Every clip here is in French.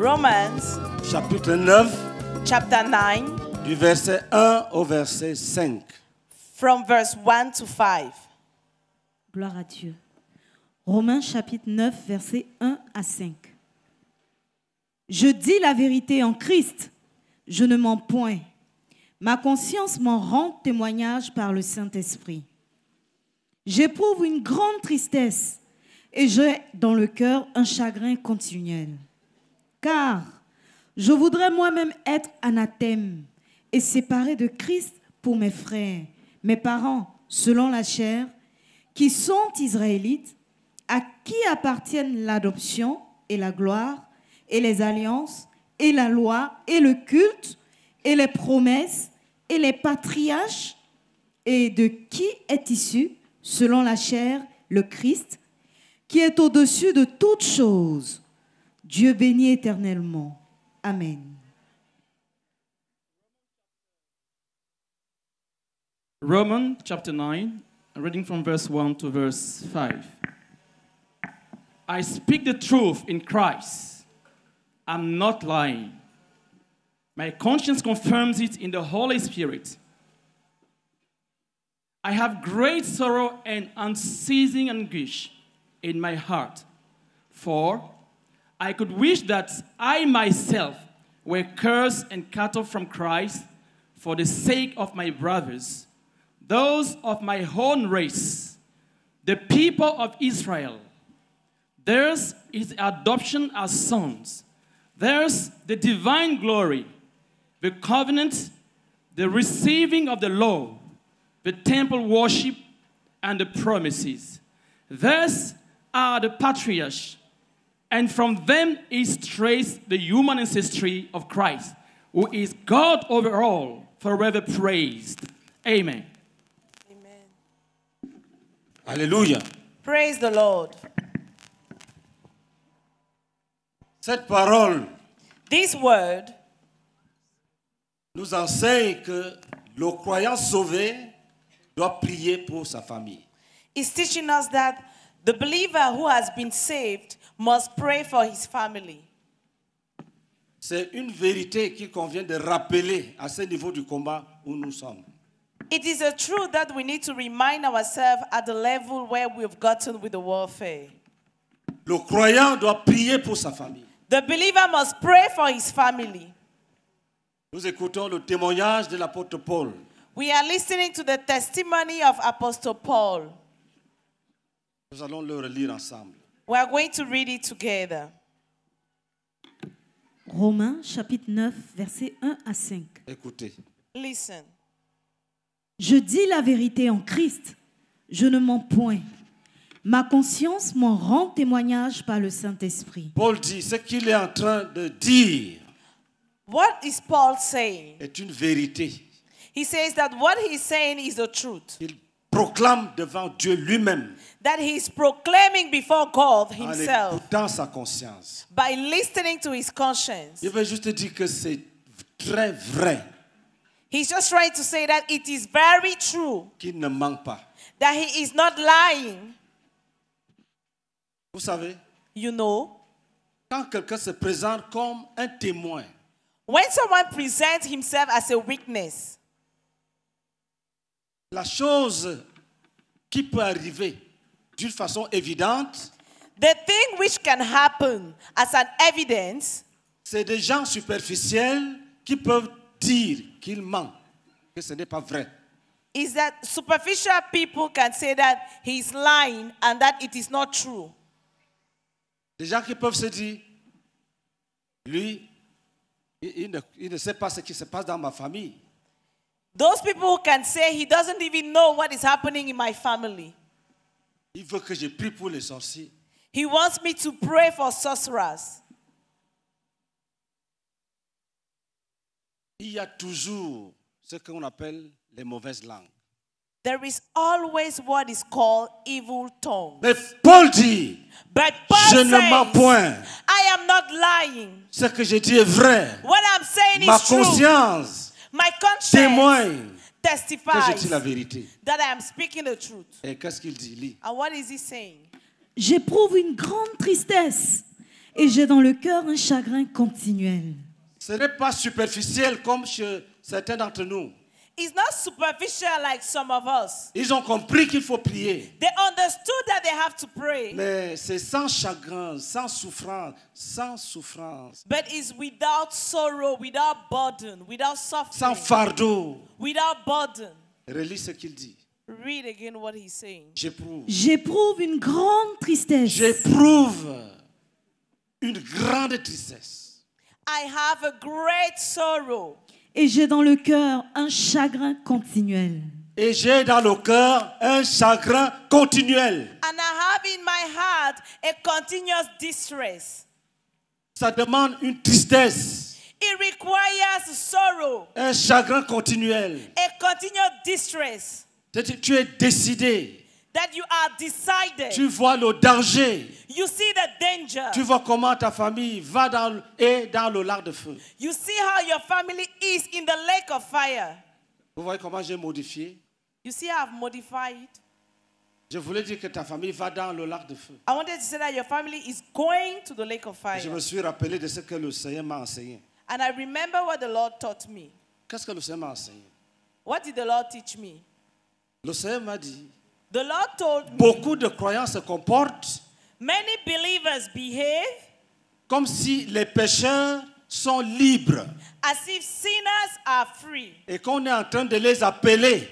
Romains. Chapitre 9. Chapter 9. Du verset 1 au verset 5. From verse 1 to 5. Gloire à Dieu. Romains chapitre 9 verset 1 à 5. Je dis la vérité en Christ, je ne mens point. Ma conscience m'en rend témoignage par le Saint-Esprit. J'éprouve une grande tristesse et j'ai dans le cœur un chagrin continuel. Car je voudrais moi-même être anathème et séparé de Christ pour mes frères, mes parents, selon la chair, qui sont israélites, à qui appartiennent l'adoption et la gloire, et les alliances, et la loi, et le culte, et les promesses, et les patriarches, et de qui est issu, selon la chair, le Christ, qui est au-dessus de toutes choses. Dieu béni éternellement. Amen. Romans chapter 9, reading from verse 1 to verse 5. I speak the truth in Christ. I'm not lying. My conscience confirms it in the Holy Spirit. I have great sorrow and unceasing anguish in my heart. For I could wish that I myself were cursed and cut off from Christ for the sake of my brothers, those of my own race, the people of Israel. Theirs is adoption as sons. There's the divine glory, the covenant, the receiving of the law, the temple worship, and the promises. theirs are the patriarchs, and from them is traced the human ancestry of Christ, who is God over all, forever praised. Amen. Amen. Hallelujah. Praise the Lord. Cette parole This word nous enseigne que le croyant sauvé doit prier pour sa famille. It's teaching us that the believer who has been saved must pray for his family. C'est une vérité qu'il convient de rappeler à ce niveau du combat où nous sommes. It is a truth that we need to remind ourselves at the level where we've gotten with the warfare. Le croyant doit prier pour sa famille. The believer must pray for his family. Nous écoutons le témoignage de l'apôtre Paul. We are listening to the testimony of Apostle Paul. Nous allons le relire ensemble. We are going to read it together. Romains chapitre 9, versets 1 à 5. Écoutez. Listen. Je dis la vérité en Christ, je ne mens point. Ma conscience m'en rend témoignage par le Saint-Esprit. Paul dit ce qu'il est en train de dire. What is Paul saying? Est une vérité. He says that what saying is the truth. Il proclame devant Dieu lui-même. that he's proclaiming before God himself. sa conscience. By listening to his conscience. Il veut juste dire que c'est très vrai. He's just trying to say that it is very true. Qu'il ne manque pas. That he is not lying. Vous savez? You know. Quand quelqu'un se présente comme un témoin. When someone presents himself as a witness. La chose qui peut arriver d'une façon évidente. The thing which can happen as an evidence. C'est des gens superficiels qui peuvent dire qu'ils mentent, que ce n'est pas vrai. Is that superficial people can say that he's lying and that it is not true. Des gens qui peuvent se dire, lui, il ne, il ne sait pas ce qui se passe dans ma famille. Those people who can say he doesn't even know what is happening in my family. Il veut que je prie pour les sorciers. He wants me to pray for sorcerers. Il y a toujours ce qu'on appelle les mauvaises langues. There is always what is called evil tongues. Mais Paul dit, je ne mens point. I am not lying. Ce que je dis est vrai. What I'm saying Ma conscience My conscience témoigne testifies quand je dis la vérité. that I am speaking the truth. Et qu'est-ce qu'il dit Lis. And what is he saying? J'éprouve une grande tristesse et j'ai dans le cœur un chagrin continuel. Ce n'est pas superficiel comme chez certains d'entre nous. It's not superficial like some of us. Ils ont compris qu'il faut prier. They understood that they have to pray. Mais c'est sans chagrin, sans souffrance, sans souffrance. But it's without sorrow, without burden, without suffering. Sans fardeau. Without burden. Relis ce qu'il dit. Read again what he's saying. J'éprouve. J'éprouve une grande tristesse. J'éprouve une grande tristesse. I have a great sorrow. Et j'ai dans le cœur un chagrin continuel. Et j'ai dans le cœur un chagrin continuel. And I have in my heart a continuous distress. Ça demande une tristesse. It requires sorrow. Un chagrin continuel. A continual distress. Tu es décidé. That you are decided. Tu vois le danger. You see the danger. Tu vois comment ta famille va dans et dans le lac de feu. You see how your family is in the lake of fire. Vous voyez comment j'ai modifié? You see how I've modified. Je voulais dire que ta famille va dans le lac de feu. I wanted to say that your family is going to the lake of fire. Je me suis rappelé de ce que le Seigneur m'a enseigné. And I remember what the Lord taught me. Qu'est-ce que le Seigneur m'a enseigné? What did the Lord teach me? Le Seigneur m'a dit. The Lord told me. Beaucoup de croyants se comportent. Many believers behave. Comme si les pécheurs sont libres. As if sinners are free. Et qu'on est en train de les appeler.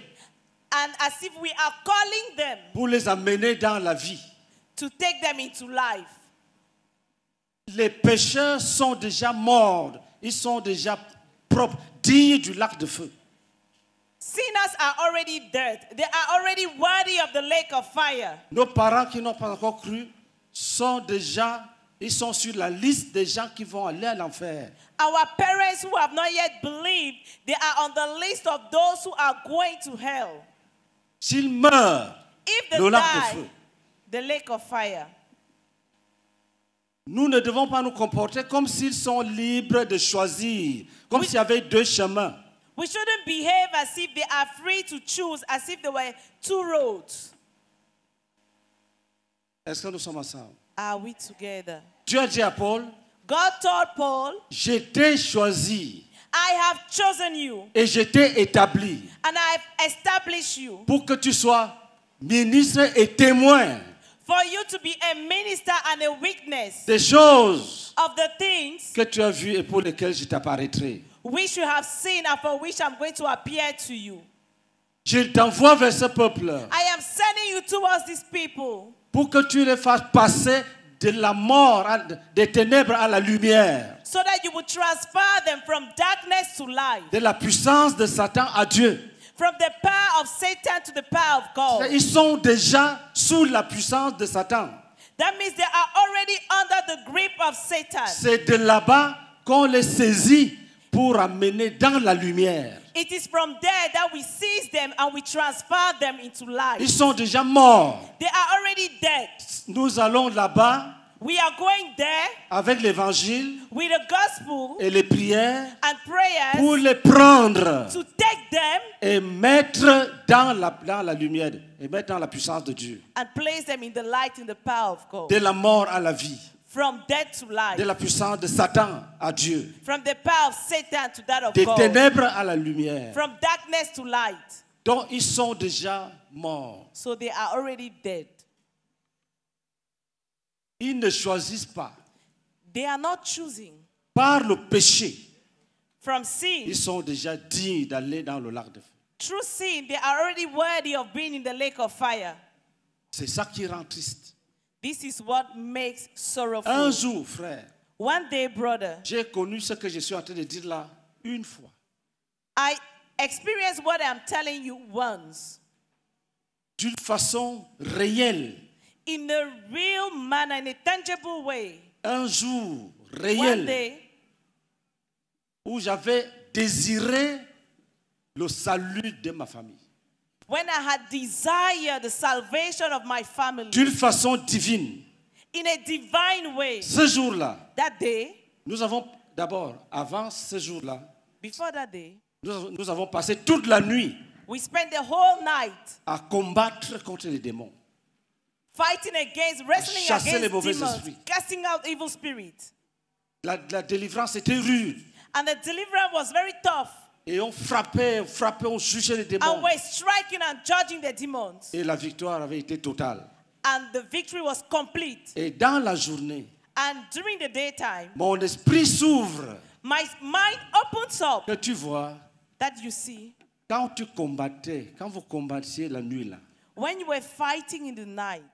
And as if we are calling them. Pour les amener dans la vie. To take them into life. Les pécheurs sont déjà morts ils sont déjà propres, dignes du lac de feu. Sinners are already dead. They are already worthy of the lake of fire. Nos parents qui n'ont pas encore cru sont déjà ils sont sur la liste des gens qui vont aller à l'enfer. Our parents who have not yet believed, they are on the list of those who are going to hell. S'ils meurent, If they le lac die, de feu. The lake of fire. Nous ne devons pas nous comporter comme s'ils sont libres de choisir, comme s'il y avait deux chemins. We shouldn't behave as if they are free to choose, as if there were two roads. Est-ce que nous sommes ensemble? Are we together? Dieu a dit à Paul, God told Paul, je t'ai choisi. I have chosen you. Et je t'ai établi. And I have established you. Pour que tu sois ministre et témoin. For you to be a minister and a witness des choses of the things que tu as vues et pour lesquelles je t'apparaîtrai. Which you have seen and for which I'm going to appear to you. Je t'envoie vers ce peuple. I am sending you towards these people. Pour que tu les fasses passer de la mort, des ténèbres à la lumière. So that you will transfer them from darkness to light. De la puissance de Satan à Dieu. From the power of Satan to the power of God. Ils sont déjà sous la puissance de Satan. That means they are already under the grip of Satan. C'est de là-bas qu'on les saisit pour amener dans la lumière. It is from there that we seize them and we transfer them into life. Ils sont déjà morts. They are already dead. Nous allons là-bas We are going there avec l'évangile with the gospel et les prières and prayers pour les prendre to take them et mettre dans la, dans la lumière et mettre dans la puissance de Dieu. And place them in the light in the power of God. De la mort à la vie. From death to life. De la puissance de Satan à Dieu. From the power of Satan to that of Des God. ténèbres à la lumière. From darkness to light. Donc ils sont déjà morts. So they are already dead. Ils ne choisissent pas. They are not choosing. Par le péché. From sin. Ils sont déjà dignes d'aller dans le lac de feu. Through sin, they are already worthy of being in the lake of fire. C'est ça qui rend triste. This is what makes sorrowful. Un jour, frère. One day, brother. J'ai connu ce que je suis en train de dire là une fois. I experienced what I'm telling you once. D'une façon réelle. Un jour réel où j'avais désiré le salut de ma famille. When I had desired the salvation of my family. D'une façon divine. In a divine way. Ce jour-là. That day. Nous avons d'abord, avant ce jour-là. Before that day. Nous, avons passé toute la nuit. À combattre contre les démons. Fighting against, wrestling Chasser against les mauvais demons, esprits. casting out evil spirits. La, la délivrance était rude. And the deliverance was very tough. Et on frappait, on frappait, on jugeait les démons. And we're striking and judging the demons. Et la victoire avait été totale. And the victory was complete. Et dans la journée, and during the daytime, mon esprit s'ouvre. My mind opens up. Que tu vois. That you see. Quand tu combattais, quand vous combattiez la nuit là. When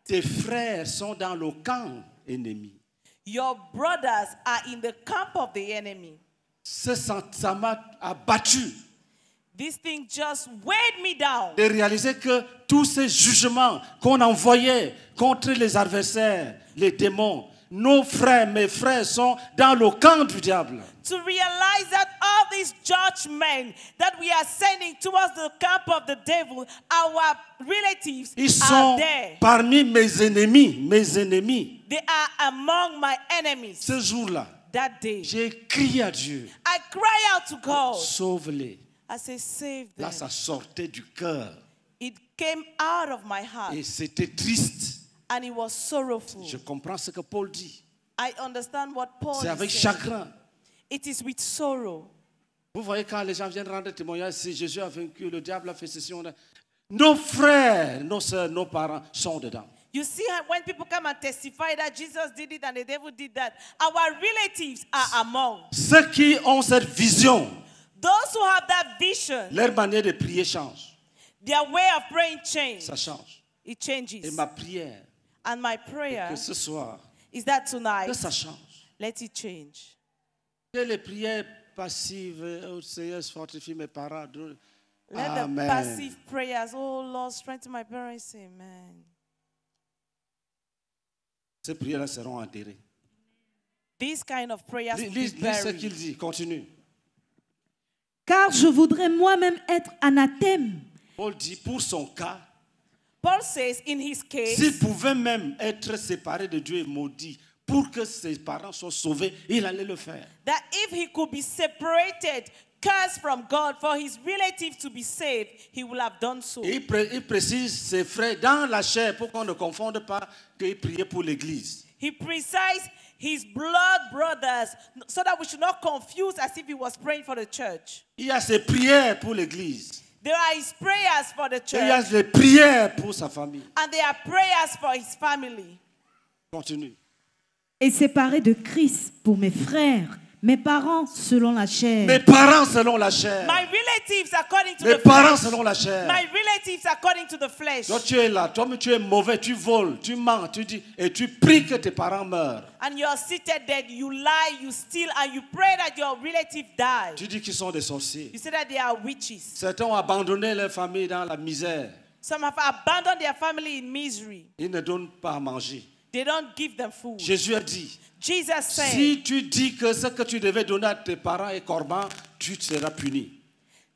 tes frères sont dans le camp ennemi. Your brothers are in the camp of the enemy. Ce sentiment a battu. This thing just weighed me down. De réaliser que tous ces jugements qu'on envoyait contre les adversaires, les démons, nos frères, mes frères sont dans le camp du diable. to realize that all these judgment that we are sending towards the camp of the devil, our relatives Ils sont are there. parmi mes ennemis, mes ennemis. They are among my enemies. Ce jour-là, that day, j'ai crié à Dieu. I cry out to God. Sauve-les. I say, save them. Là, ça sortait du cœur. It came out of my heart. Et c'était triste. And it was sorrowful. Je comprends ce que Paul dit. I understand what Paul C'est avec chagrin. It is with sorrow. Vous voyez, quand les gens viennent rendre témoignage, si Jésus a vaincu, le diable a fait ceci, on nos frères, nos soeurs, nos parents sont dedans. You see, when people come and testify that Jesus did it and the devil did that, our relatives are among. Ceux qui ont cette vision, Those who have that vision, leur manière de prier change. Their way of praying change. Ça change. It changes. Et ma prière, and my prayer, que ce soir, is that tonight, que ça change. Let it change. Que les prières passives, oh Seigneur, fortifie mes parents. Let Amen. the passive prayers, oh Lord, strengthen my parents. Amen. Ces prières-là seront enterrées. These kind of prayers lise, ce qu'il dit, continue. Car je voudrais moi-même être anathème. Paul dit pour son cas. Paul says in his case. S'il pouvait même être séparé de Dieu et maudit pour que ses parents soient sauvés, il allait le faire. That if he could be separated, cursed from God for his relative to be saved, he would have done so. Il, pré il précise ses frères dans la chair pour qu'on ne confonde pas qu'il priait pour l'église. He precise his blood brothers so that we should not confuse as if he was praying for the church. Il y a ses prières pour l'église. There are his prayers for the church. il y a ses prières pour sa famille. And there are prayers for his family. Continue. Et séparé de Christ pour mes frères, mes parents selon la chair. Mes parents selon la chair. My relatives according to Mes parents selon la chair. My relatives according to the flesh. Toi tu es là, toi tu es mauvais, tu voles, tu mens, tu dis et tu pries que tes parents meurent. And you are seated you lie, you steal and you pray that your relative die. Tu dis qu'ils sont des sorciers. You say that they are witches. Certains ont abandonné leur famille dans la misère. Some have abandoned their family in misery. Ils ne donnent pas à manger. They don't give them food. Jésus a dit, si tu dis que ce que tu devais donner à tes parents est corban, tu seras puni.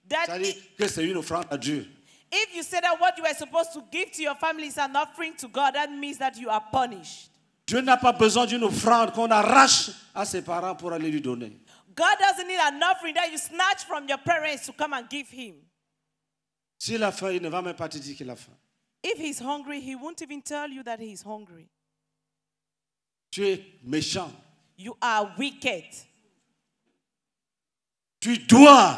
C'est-à-dire que c'est une offrande à Dieu. If you say that what you are supposed to give to your family is an offering to God, that means that you are punished. Dieu n'a pas besoin d'une offrande qu'on arrache à ses parents pour aller lui donner. God doesn't need an offering that you snatch from your parents to come and give him. S'il a faim, il ne va même pas te dire qu'il a faim. If he's hungry, he won't even tell you that he's hungry. Tu es méchant. You are wicked. Tu dois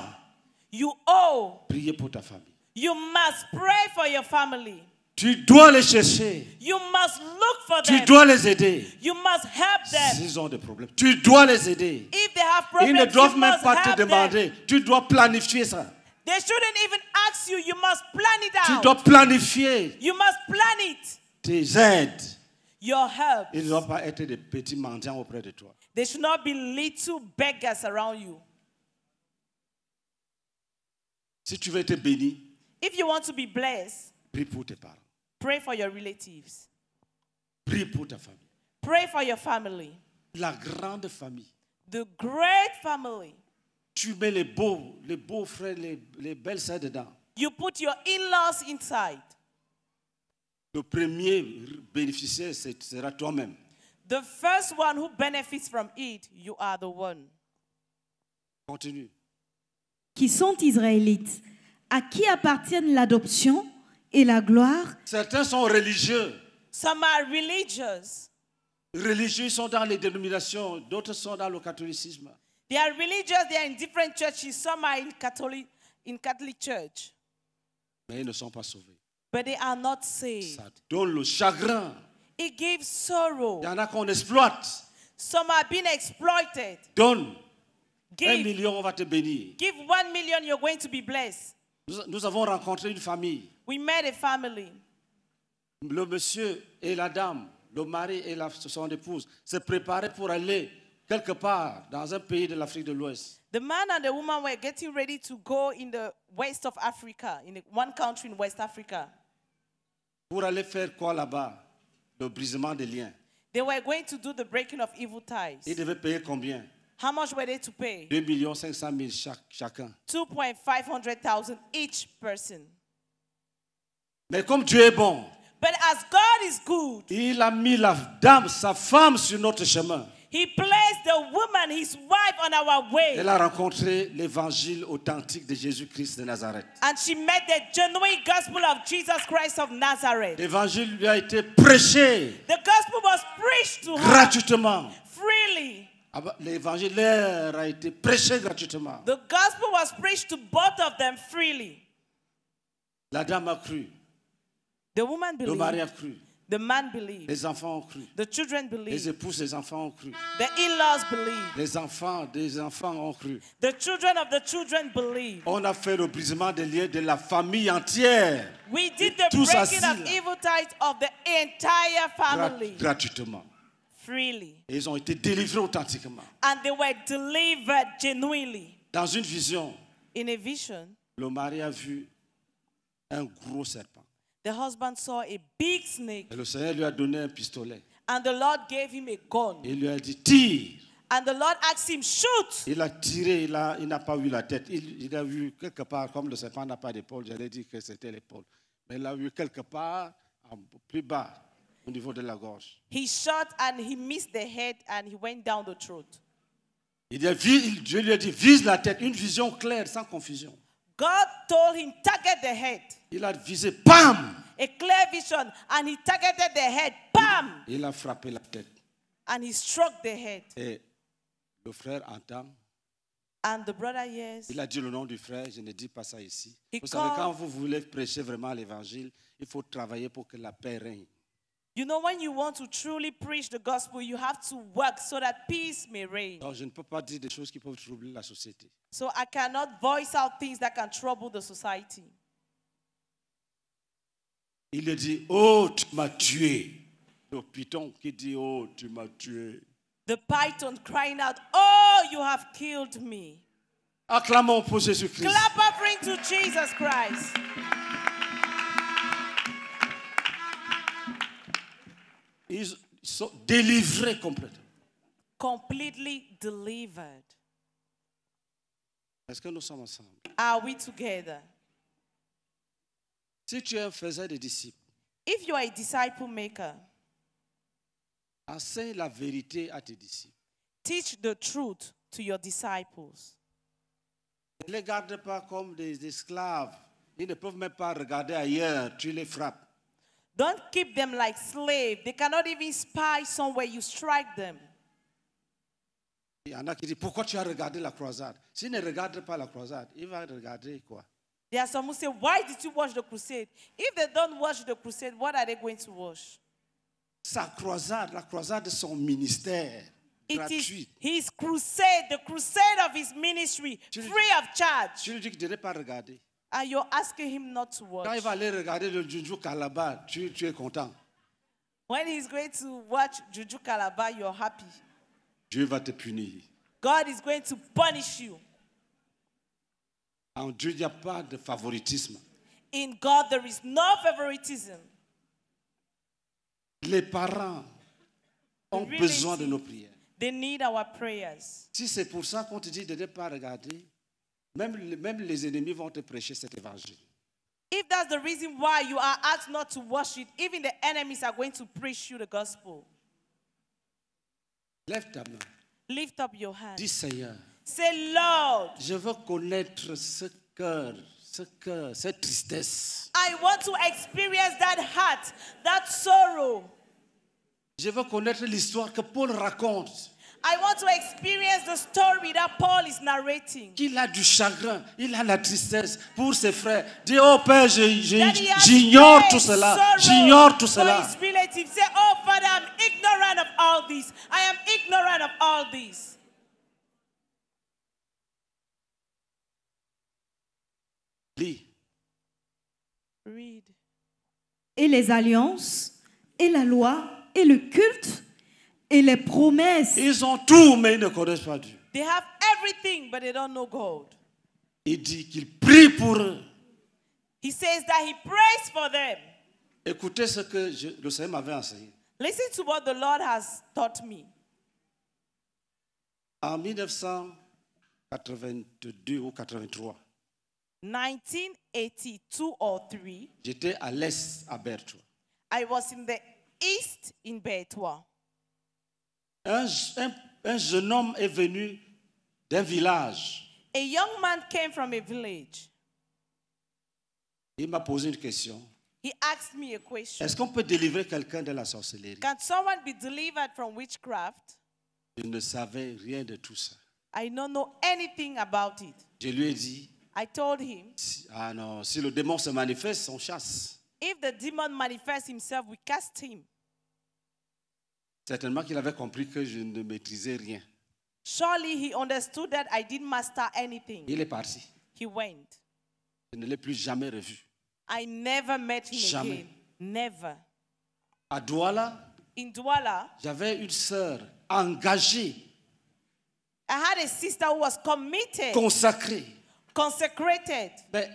you owe. prier pour ta famille. You must pray for your family. Tu dois les chercher. You must look for them. Tu dois les aider. You must help them. S'ils ont des problèmes, tu dois les aider. If they have problems, Ils ne doivent même pas te demander. Them. Tu dois planifier ça. They shouldn't even ask you. You must plan it out. Tu dois planifier. You must plan it. Tes aides. your help. Ils ne doivent pas être des petits mendiants auprès de toi. should not be little beggars around you. Si tu veux être béni, if you want to be blessed, prie pour tes parents. Pray for your relatives. Prie pour ta famille. Pray for your family. La grande famille. The great family. Tu mets les beaux, les beaux frères, les, les belles sœurs dedans. You put your in-laws inside. Le premier bénéficiaire sera toi-même. The first one who benefits from it, you are the one. Continue. Qui sont israélites, à qui appartiennent l'adoption et la gloire. Certains sont religieux. Some are religious. Religieux sont dans les dénominations, d'autres sont dans le catholicisme. They are religious, they are in different churches, some are in Catholic, in Catholic church. Mais ils ne sont pas sauvés. But they are not saved. Ça donne le chagrin. It gives sorrow. Il y en a qu'on exploite. Some are being exploited. Donne. Give. million, on va te bénir. Give one million, you're going to be blessed. Nous, nous avons rencontré une famille. We met a family. Le monsieur et la dame, le mari et la, son épouse, se préparaient pour aller quelque part dans un pays de l'Afrique de l'Ouest. The man and the woman were getting ready to go in the west of Africa, in one country in West Africa. Pour aller faire quoi là-bas Le brisement des liens. They were going to do the breaking of evil ties. Ils devaient payer combien How much were they to pay? 2 500 000 chaque, chacun. 2,500,000 each person. Mais comme Dieu est bon, But as God is good, il a mis la dame, sa femme sur notre chemin. He placed the woman, his wife, on our way. Elle a rencontré l'évangile authentique de Jésus-Christ de Nazareth. And she met the genuine gospel of Jesus Christ of Nazareth. L'évangile lui a été prêché. The gospel was preached to gratuitement. her. Gratuitement. Freely. Ah bah, l'évangile leur a été prêché gratuitement. The gospel was preached to both of them freely. La dame a cru. The woman believed. Le mari a cru. The man believed. Les enfants ont cru. The children believed. Les épouses des enfants ont cru. The in-laws believed. Les enfants des enfants ont cru. The children of the children believed. On a fait le brisement des liens de la famille entière. We did the breaking of evil ties of the entire family. gratuitement. Freely. Et ils ont été délivrés authentiquement. And they were delivered genuinely. Dans une vision. In a vision. Le mari a vu un gros serpent. The husband saw a big snake. Et le Seigneur lui a donné un pistolet. And the Lord gave him a gun. Et il lui a dit tire. And the Lord asked him shoot. Il a tiré, il n'a il pas vu la tête. Il, il, a vu quelque part, comme le serpent n'a pas d'épaule, j'allais dire que c'était l'épaule. Mais il a vu quelque part, plus bas, au niveau de la gorge. He shot and he missed the head and he went down the throat. Il a, vu, Dieu lui a dit, vise la tête, une vision claire, sans confusion. God told him, target the head. Il a visé, pam! A clear vision, and he targeted the head, bam. Il, a frappé la tête. And he struck the head. Et le frère entend. And the brother Yes. Il a dit le nom du frère, je ne dis pas ça ici. vous savez, quand vous voulez prêcher vraiment l'évangile, il faut travailler pour que la paix règne. You know, when you want to truly preach the gospel, you have to work so that peace may reign. je ne peux pas dire des choses qui peuvent troubler la société. So I cannot voice out things that can trouble the society. Il dit, oh, tu m'as tué. Le python qui dit, oh, tu m'as tué. The python crying out, oh, you have killed me. Acclamons pour Jésus-Christ. Clap offering to Jesus Christ. Ils sont délivrés complètement. Completely delivered. Est-ce que nous sommes ensemble? Are we together? Si tu es un faiseur de disciples, If you are a disciple maker, enseigne la vérité à tes disciples. teach the truth to your disciples. Ne les garde pas comme des esclaves. Ils ne peuvent même pas regarder ailleurs. Tu les frappes. Don't keep them like slaves. They cannot even spy somewhere you strike them. Il y en a qui disent, pourquoi tu as regardé la croisade S'ils ne regarde pas la croisade, ils vont regarder quoi There are some who say, why did you watch the crusade? If they don't watch the crusade, what are they going to watch? Sa croisade, la croisade de son ministère. It is his crusade, the crusade of his ministry, free of charge. Tu ne dirais pas regarder. And you're asking him not to watch. Quand il va aller regarder le Juju Kalaba, tu, tu es content. When he's going to watch Juju Kalaba, you're happy. Dieu va te punir. God is going to punish you. En Dieu, il n'y a pas de favoritisme. In God, there is no favoritism. Les parents ont really besoin de nos prières. They need our prayers. Si c'est pour ça qu'on te dit de ne pas regarder, même, même les ennemis vont te prêcher cet évangile. If that's the reason why you are asked not to wash it, even the enemies are going to preach you the gospel. Lève ta main. Lift up your hand. Dis Seigneur. Say Lord. Je veux connaître ce cœur, ce cœur, cette tristesse. I want to experience that heart, that sorrow. Je veux connaître l'histoire que Paul raconte. I want to experience the story that Paul is narrating. Qu'il a du chagrin, il a la tristesse pour ses frères. Dis, oh Père, j'ignore tout cela. J'ignore tout cela. his relatives. Say, oh Father, I'm ignorant of all this. I am ignorant of all this. Lis. Read. Et les alliances, et la loi, et le culte et les promesses. Ils ont tout, mais ils ne connaissent pas Dieu. They have everything, but they don't know God. Il dit qu'il prie pour eux. He says that he prays for them. Écoutez ce que je, le Seigneur m'avait enseigné. Listen to what the Lord has taught me. En 1982 ou 83. 1982 or 3. J'étais à l'est à Bertois. I was in the east in Bertois un, un, un jeune homme est venu d'un village. A young man came from a village. Il m'a posé une question. He asked me a question. Est-ce qu'on peut délivrer quelqu'un de la sorcellerie? Can someone be delivered from witchcraft? Je ne savais rien de tout ça. I don't know anything about it. Je lui ai dit. I told him. Si, ah non, si le démon se manifeste, on chasse. If the demon manifests himself, we cast him. Certainement qu'il avait compris que je ne maîtrisais rien. Surely he understood that I didn't master anything. Il est parti. He went. Je ne l'ai plus jamais revu. I never met him jamais. again. Never. À Douala, In Douala, j'avais une sœur engagée. I had a sister who was committed. Consacrée. Consecrated. Mais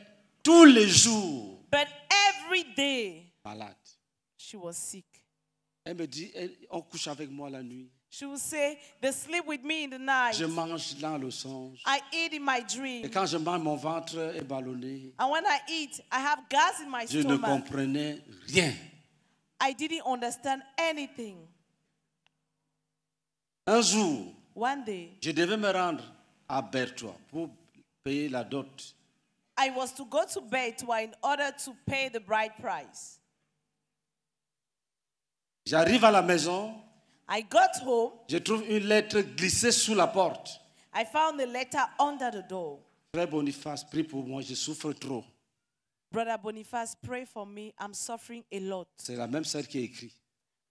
tous les jours. But every day. Malade. She was sick. Elle me dit, elle, on couche avec moi la nuit. She will say, they sleep with me in the night. Je mange dans le songe. I eat in my dream. Et quand je mange, mon ventre est ballonné. And when I eat, I have gas in my je stomach. Je ne comprenais rien. I didn't understand anything. Un jour, One day, je devais me rendre à Bertois pour payer la dot. I was to go to Bertois in order to pay the bride price. J'arrive à la maison. I got home. Je trouve une lettre glissée sous la porte. I found the letter under the door. Frère Boniface, prie pour moi, je souffre trop. Brother Boniface, pray for me. I'm suffering a lot. C'est la même sœur qui a écrit.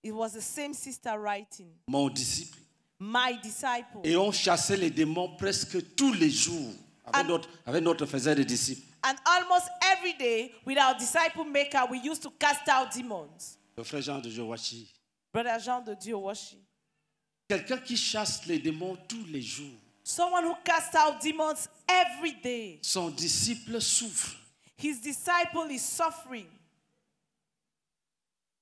It was the same sister writing. Mon disciple. My disciple. Et on chassait les démons presque tous les jours avec, and, notre, avec notre faisait des disciples. And almost every day, with our disciple maker, we used to cast out demons frère Jean de Jowashi. de Quelqu'un qui chasse les démons tous les jours. Someone who casts out demons every day. Son disciple souffre. His disciple is suffering.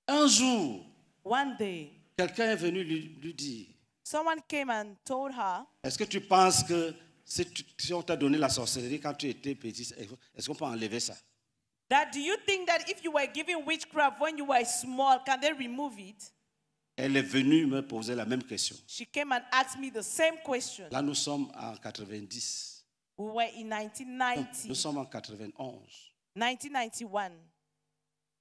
Un jour, One day, quelqu'un est venu lui, dire. Someone came and told her. Est-ce que tu penses que si, si on t'a donné la sorcellerie quand tu étais petit, est-ce qu'on peut enlever ça? That do you think that if you were given witchcraft when you were small, can they remove it? Elle est venue me poser la même question. She came and asked me the same question. Là, nous sommes en 90. We were in 1990. Nous sommes en 91. 1991.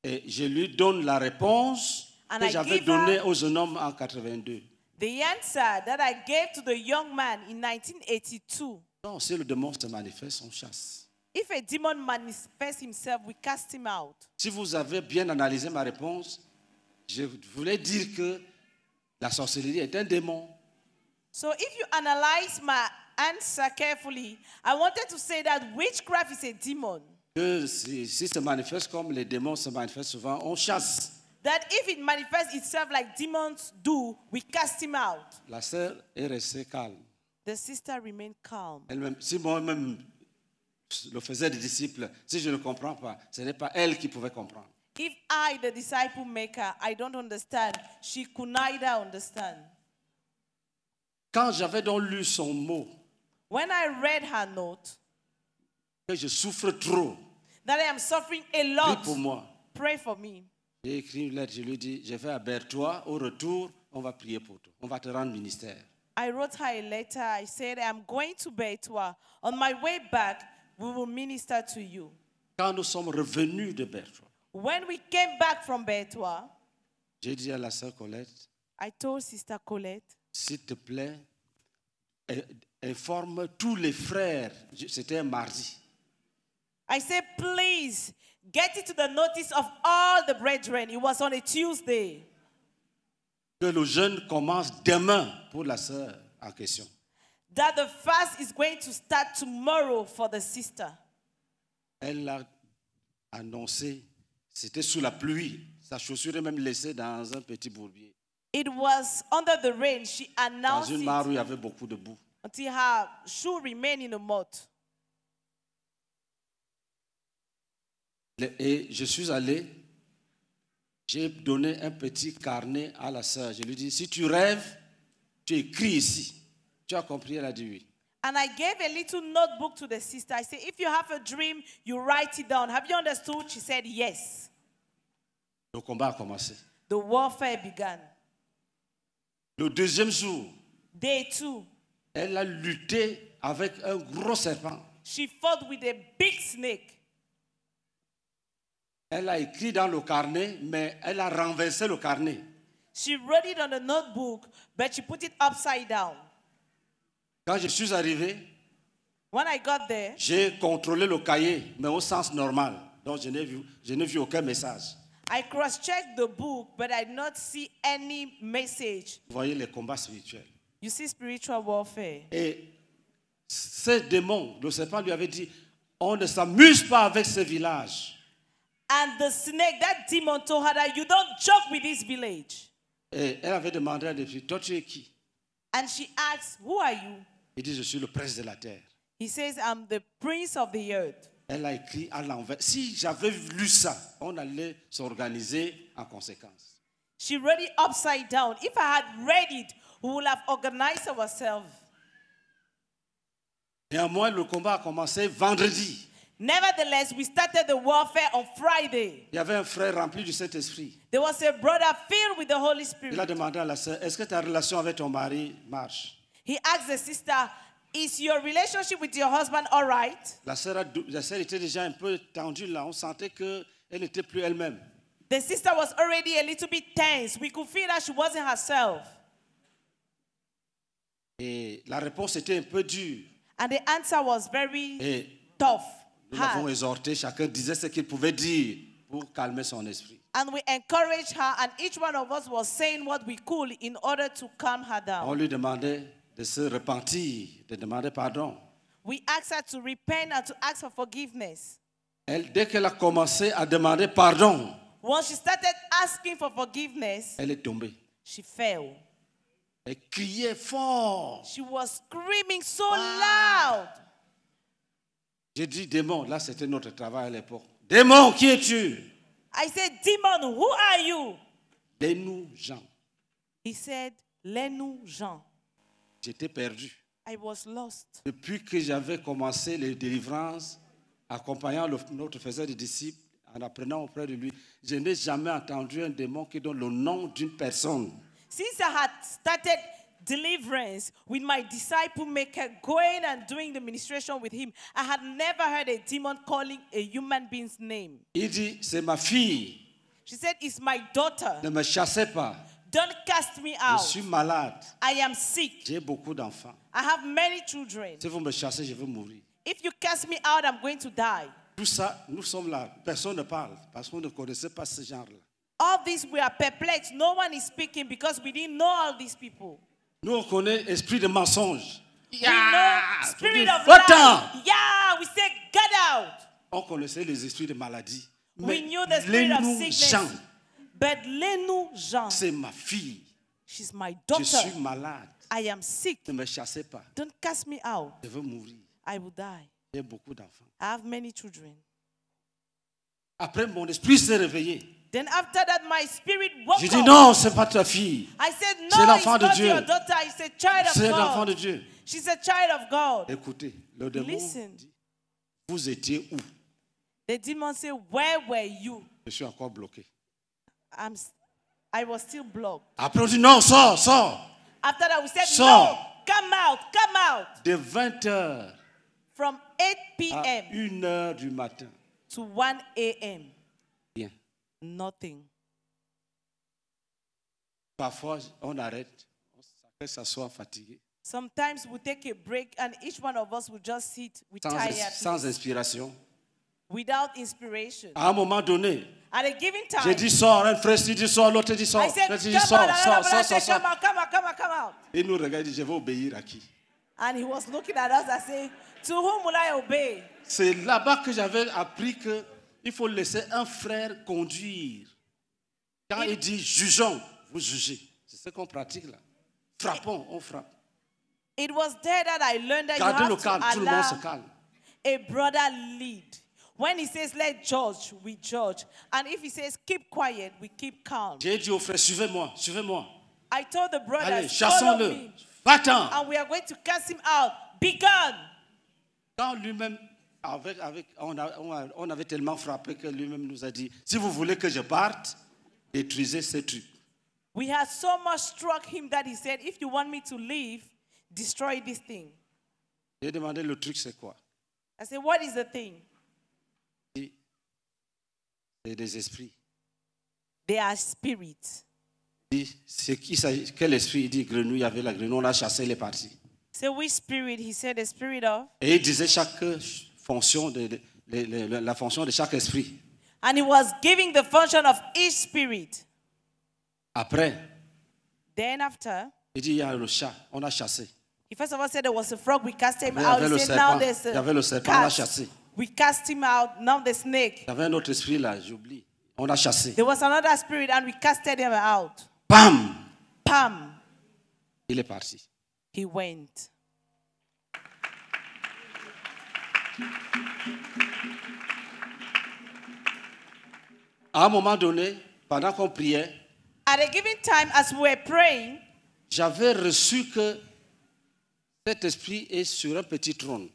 Et je lui donne la réponse and que j'avais donnée au jeune homme en 82. The answer that I gave to the young man in 1982. Non, si le démon se manifeste, on chasse. If a demon manifests himself, we cast him out. Si vous avez bien analysé ma réponse, je voulais dire que la sorcellerie est un démon. So if you analyze my answer carefully, I wanted to say that witchcraft is a demon. Que si, si se manifeste comme les démons se manifestent souvent, on chasse. That if it manifests itself like demons do, we cast him out. La sœur est restée calme. The sister remained calm. Elle-même, si moi-même le faisait des disciples, si je ne comprends pas, ce n'est pas elle qui pouvait comprendre. If I, the disciple maker, I don't understand, she could neither understand. Quand j'avais donc lu son mot, when I read her note, que je souffre trop, that I suffering a lot, prie pour moi. Pray for me. J'ai écrit une lettre, je lui dis, je vais à Bertois, au retour, on va prier pour toi, on va te rendre ministère. I wrote her a letter. I said, I'm going to Bertois. On my way back, We will minister to you. Quand nous sommes revenus de Bertois, When we came back from Bertois, j'ai dit à la sœur Colette, I told Sister Colette, s'il te plaît, informe tous les frères. C'était un mardi. I said, please get it to the notice of all the brethren. It was on a Tuesday. Que le jeûne commence demain pour la sœur en question that the fast is going to start tomorrow for Elle l'a annoncé. C'était sous la pluie. Sa chaussure est même laissée dans un petit bourbier. It was under the rain. She announced dans une mare où il y avait beaucoup de boue. remained in the mud. Et je suis allé, j'ai donné un petit carnet à la sœur. Je lui ai dit, si tu rêves, tu écris ici. Tu compris, elle a dit oui. And I gave a little notebook to the sister. I said, if you have a dream, you write it down. Have you understood? She said, yes. Le combat a commencé. The warfare began. Le deuxième jour, Day two, elle a lutté avec un gros serpent. She fought with a big snake. Elle a écrit dans le carnet, mais elle a renversé le carnet. She wrote it on the notebook, but she put it upside down. Quand je suis arrivé, j'ai contrôlé le cahier, mais au sens normal. Donc je n'ai vu, vu aucun message. I cross-checked the book, but I did not see any message. Vous voyez les combats spirituels. You see spiritual warfare. Et ce démon, le serpent lui avait dit, on ne s'amuse pas avec ce village. And the snake, that demon told her that you don't joke with this village. Et elle avait demandé à des filles, toi tu es qui? And she asked, who are you? Il dit, je suis le prince de la terre. He says, I'm the prince of the earth. Elle a écrit à l'envers. Si j'avais lu ça, on allait s'organiser en conséquence. She read it upside down. If I had read it, we would have organized ourselves. Néanmoins, le combat a commencé vendredi. Nevertheless, we started the warfare on Friday. Il y avait un frère rempli du Saint-Esprit. There was a brother filled with the Holy Spirit. Il a demandé à la sœur, est-ce que ta relation avec ton mari marche? He asked the sister, Is your relationship with your husband all right? La sœur, la sœur était déjà un peu tendue là. On sentait qu'elle n'était plus elle-même. The sister was already a little bit tense. We could feel that she wasn't herself. Et la réponse était un peu dure. And the answer was very Et tough, nous exhorté. Chacun disait ce qu'il pouvait dire pour calmer son esprit. And we encouraged her, and each one of us was saying what we could in order to calm her down. On lui demandait de se repentir, de demander pardon. We ask her to repent and to ask for forgiveness. Elle, dès qu'elle a commencé à demander pardon, When she started asking for forgiveness, elle est tombée. she fell. Elle criait fort. She was screaming so loud. J'ai dit démon, là c'était notre travail à l'époque. Démon, qui es-tu? I said, Demon, who are you? Laisse-nous Jean. He said, Laisse-nous Jean. J'étais perdu. I was lost. Depuis que j'avais commencé les délivrances, accompagnant le, notre faiseur de disciples, en apprenant auprès de lui, je n'ai jamais entendu un démon qui donne le nom d'une personne. Since I had started deliverance with my disciple maker going and doing the ministration with him, I had never heard a demon calling a human being's name. Il dit, c'est ma fille. She said, it's my daughter. Ne me chassez pas. Don't cast me out. Je suis malade. I am sick. J'ai beaucoup d'enfants. I have many children. Si vous me chassez, je vais mourir. If you cast me out, I'm going to die. Tout ça, nous sommes là. Personne ne parle parce qu'on ne connaissait pas ce genre-là. All this we are perplexed. No one is speaking because we didn't know all these people. Nous on connaît esprit de mensonge. Yeah. We know spirit of lie. Yeah, we say get out. On connaissait les esprits de maladie. we knew the spirit of sickness. Gens c'est ma fille. She's my daughter. Je suis malade. Ne me chassez pas. Je veux mourir. J'ai beaucoup d'enfants. Après, mon esprit s'est réveillé. Then after that, my spirit Je dis non, c'est pas ta fille. c'est l'enfant de Dieu. C'est l'enfant de Dieu. Écoutez, le démon dit, vous étiez où? Le démon dit, where were you? Je suis encore bloqué. I'm, I was still blocked. Après, on dit non, sors, sors. After that, we said sors. no, come out, come out. De 20 heures. From 8 p.m. À ah, 1 heure du matin. To 1 a.m. Bien. Nothing. Parfois, on arrête. On s'assoit fatigué. Sometimes we take a break and each one of us will just sit with sans, tiredness. Sans inspiration. Without inspiration. À un moment donné, J'ai dit sort, un frère dit sort, l'autre dit sort, L'autre dit sort, sort, sort, sort. Et Il nous regarde, je vais obéir à qui? And he was looking at us and saying, to whom I obey? C'est là-bas que j'avais appris que il faut laisser un frère conduire. Quand il, dit jugeons, vous jugez. C'est ce qu'on pratique là. Frappons, on frappe. It was there that I learned that le calme, tout le monde se calme. a brother lead. When he says, let judge, we judge. And if he says, keep quiet, we keep calm. J'ai dit aux frères, suivez-moi, suivez-moi. I told the brothers, Allez, chassons-le. va And we are going to cast him out. Be gone. Quand lui-même, avec, avec, on, a, on, a, on, avait tellement frappé que lui-même nous a dit, si vous voulez que je parte, détruisez ce truc. We had so much struck him that he said, if you want me to leave, destroy this thing. J'ai demandé le truc c'est quoi. I said, what is the thing? des esprits. They are spirits. C'est qui quel esprit il dit grenouille avait la grenouille on a chassé les parties. So which spirit he said the spirit of. Et il disait chaque fonction de, de, de, de la fonction de chaque esprit. And he was giving the function of each spirit. Après. Then after. Il dit il y a le chat on a chassé. He first of all said there was a frog we cast him out. He said now there's Il y avait le serpent on a chassé. We cast him out, now the snake. Il y avait un autre esprit là, j'oublie. On l'a chassé. There was another spirit and we casted him out. Pam. Pam. Il est parti. He went. À un moment donné, pendant qu'on priait, At a given time, as we were praying, j'avais reçu que cet esprit est sur un petit trône.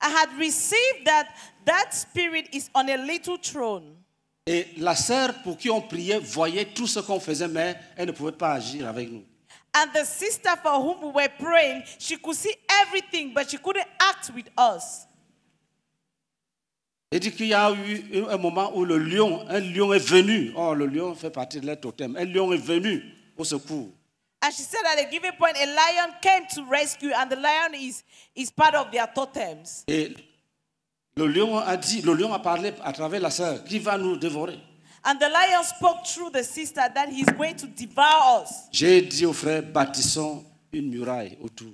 I had received that that spirit is on a little throne. Et la sœur pour qui on priait voyait tout ce qu'on faisait, mais elle ne pouvait pas agir avec nous. And the sister for whom we were praying, she could see everything, but she couldn't act with us. Il dit qu'il y a eu un moment où le lion, un lion est venu. Oh, le lion fait partie de leur totem. Un lion est venu au secours. And she said at a given point, a lion came to rescue, and the lion is, is part of their totems. Et le lion a dit, le lion a parlé à travers la sœur, qui va nous dévorer. And the lion spoke through the sister that he's going to devour us. J'ai dit au frère, bâtissons une muraille autour.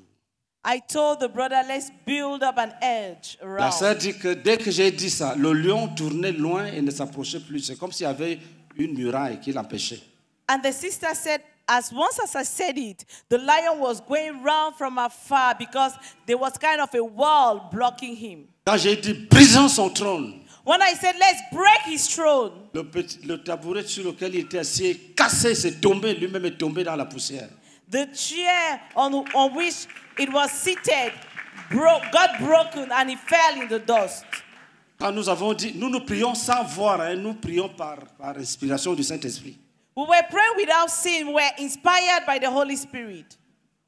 I told the brother, let's build up an edge around. La sœur dit que dès que j'ai dit ça, le lion tournait loin et ne s'approchait plus. C'est comme s'il y avait une muraille qui l'empêchait. And the sister said, as once as I said it, the lion was going round from afar because there was kind of a wall blocking him. Quand j'ai dit brisons son trône. When I said let's break his throne. Le, petit, le tabouret sur lequel il était assis est cassé, s'est tombé, lui-même est tombé dans la poussière. The chair on, on which it was seated broke, got broken and it fell in the dust. Quand nous avons dit, nous nous prions sans voir, hein, nous prions par, par inspiration du Saint-Esprit. We were praying without sin, we were inspired by the Holy Spirit.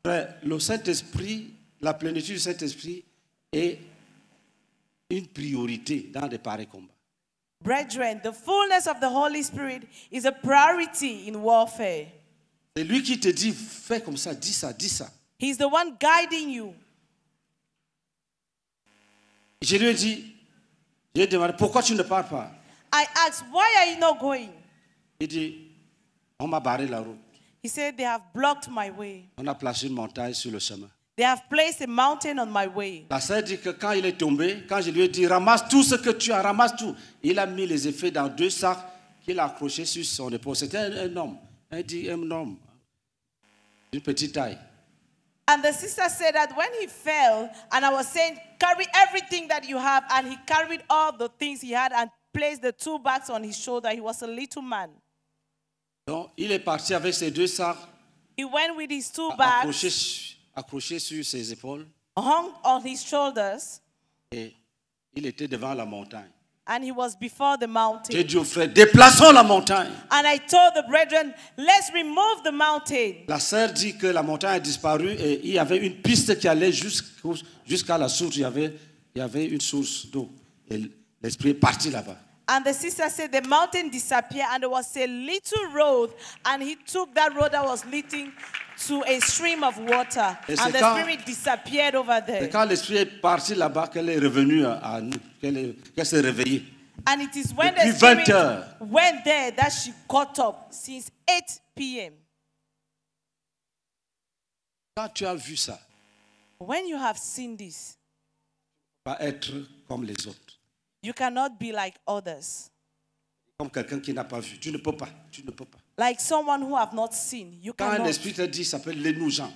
Le Saint-Esprit, la plénitude du Saint-Esprit est une priorité dans les pareils combats. Brethren, the fullness of the Holy Spirit is a priority in warfare. C'est lui qui te dit fais comme ça, dis ça, dis ça. He's the one guiding you. Je lui ai dit, je lui ai demandé pourquoi tu ne pars pas. I asked, why are you not going? Il dit on m'a barré la route. He said, They have blocked my way. On a placé une montagne sur le chemin. They have placed a mountain on my way. La sœur dit que quand il est tombé, quand je lui ai dit ramasse tout ce que tu as, ramasse tout, il a mis les effets dans deux sacs qu'il a accrochés sur son épaule. C'était un, un, homme, un, un homme d'une petite taille. And the sister said that when he fell, and I was saying, carry everything that you have, and he carried all the things he had and placed the two bags on his shoulder. He was a little man. Donc, il est parti avec ses deux sacs. He went Accroché, sur ses épaules. Et il était devant la montagne. And he was before the mountain. J'ai dit aux frères, déplaçons la montagne. And I La sœur dit que la montagne a disparu et il y avait une piste qui allait jusqu'à la source. Il y avait, il y avait une source d'eau. Et l'esprit est parti là-bas. And the sister said the mountain disappeared and there was a little road and he took that road that was leading to a stream of water. Et and the quand, spirit disappeared over there. Et quand l'esprit est parti là-bas qu'elle est revenue à nous, qu'elle qu s'est réveillée. And it is when Depuis the spirit went there that she caught up since 8 p.m. Quand tu as vu ça, when you have seen this, pas être comme les autres. You cannot be like others. Comme quelqu'un qui n'a pas vu. Tu ne peux pas. Tu ne peux pas. Like someone who have not seen. You Quand cannot. te dit, s'appelle Lénou Jean.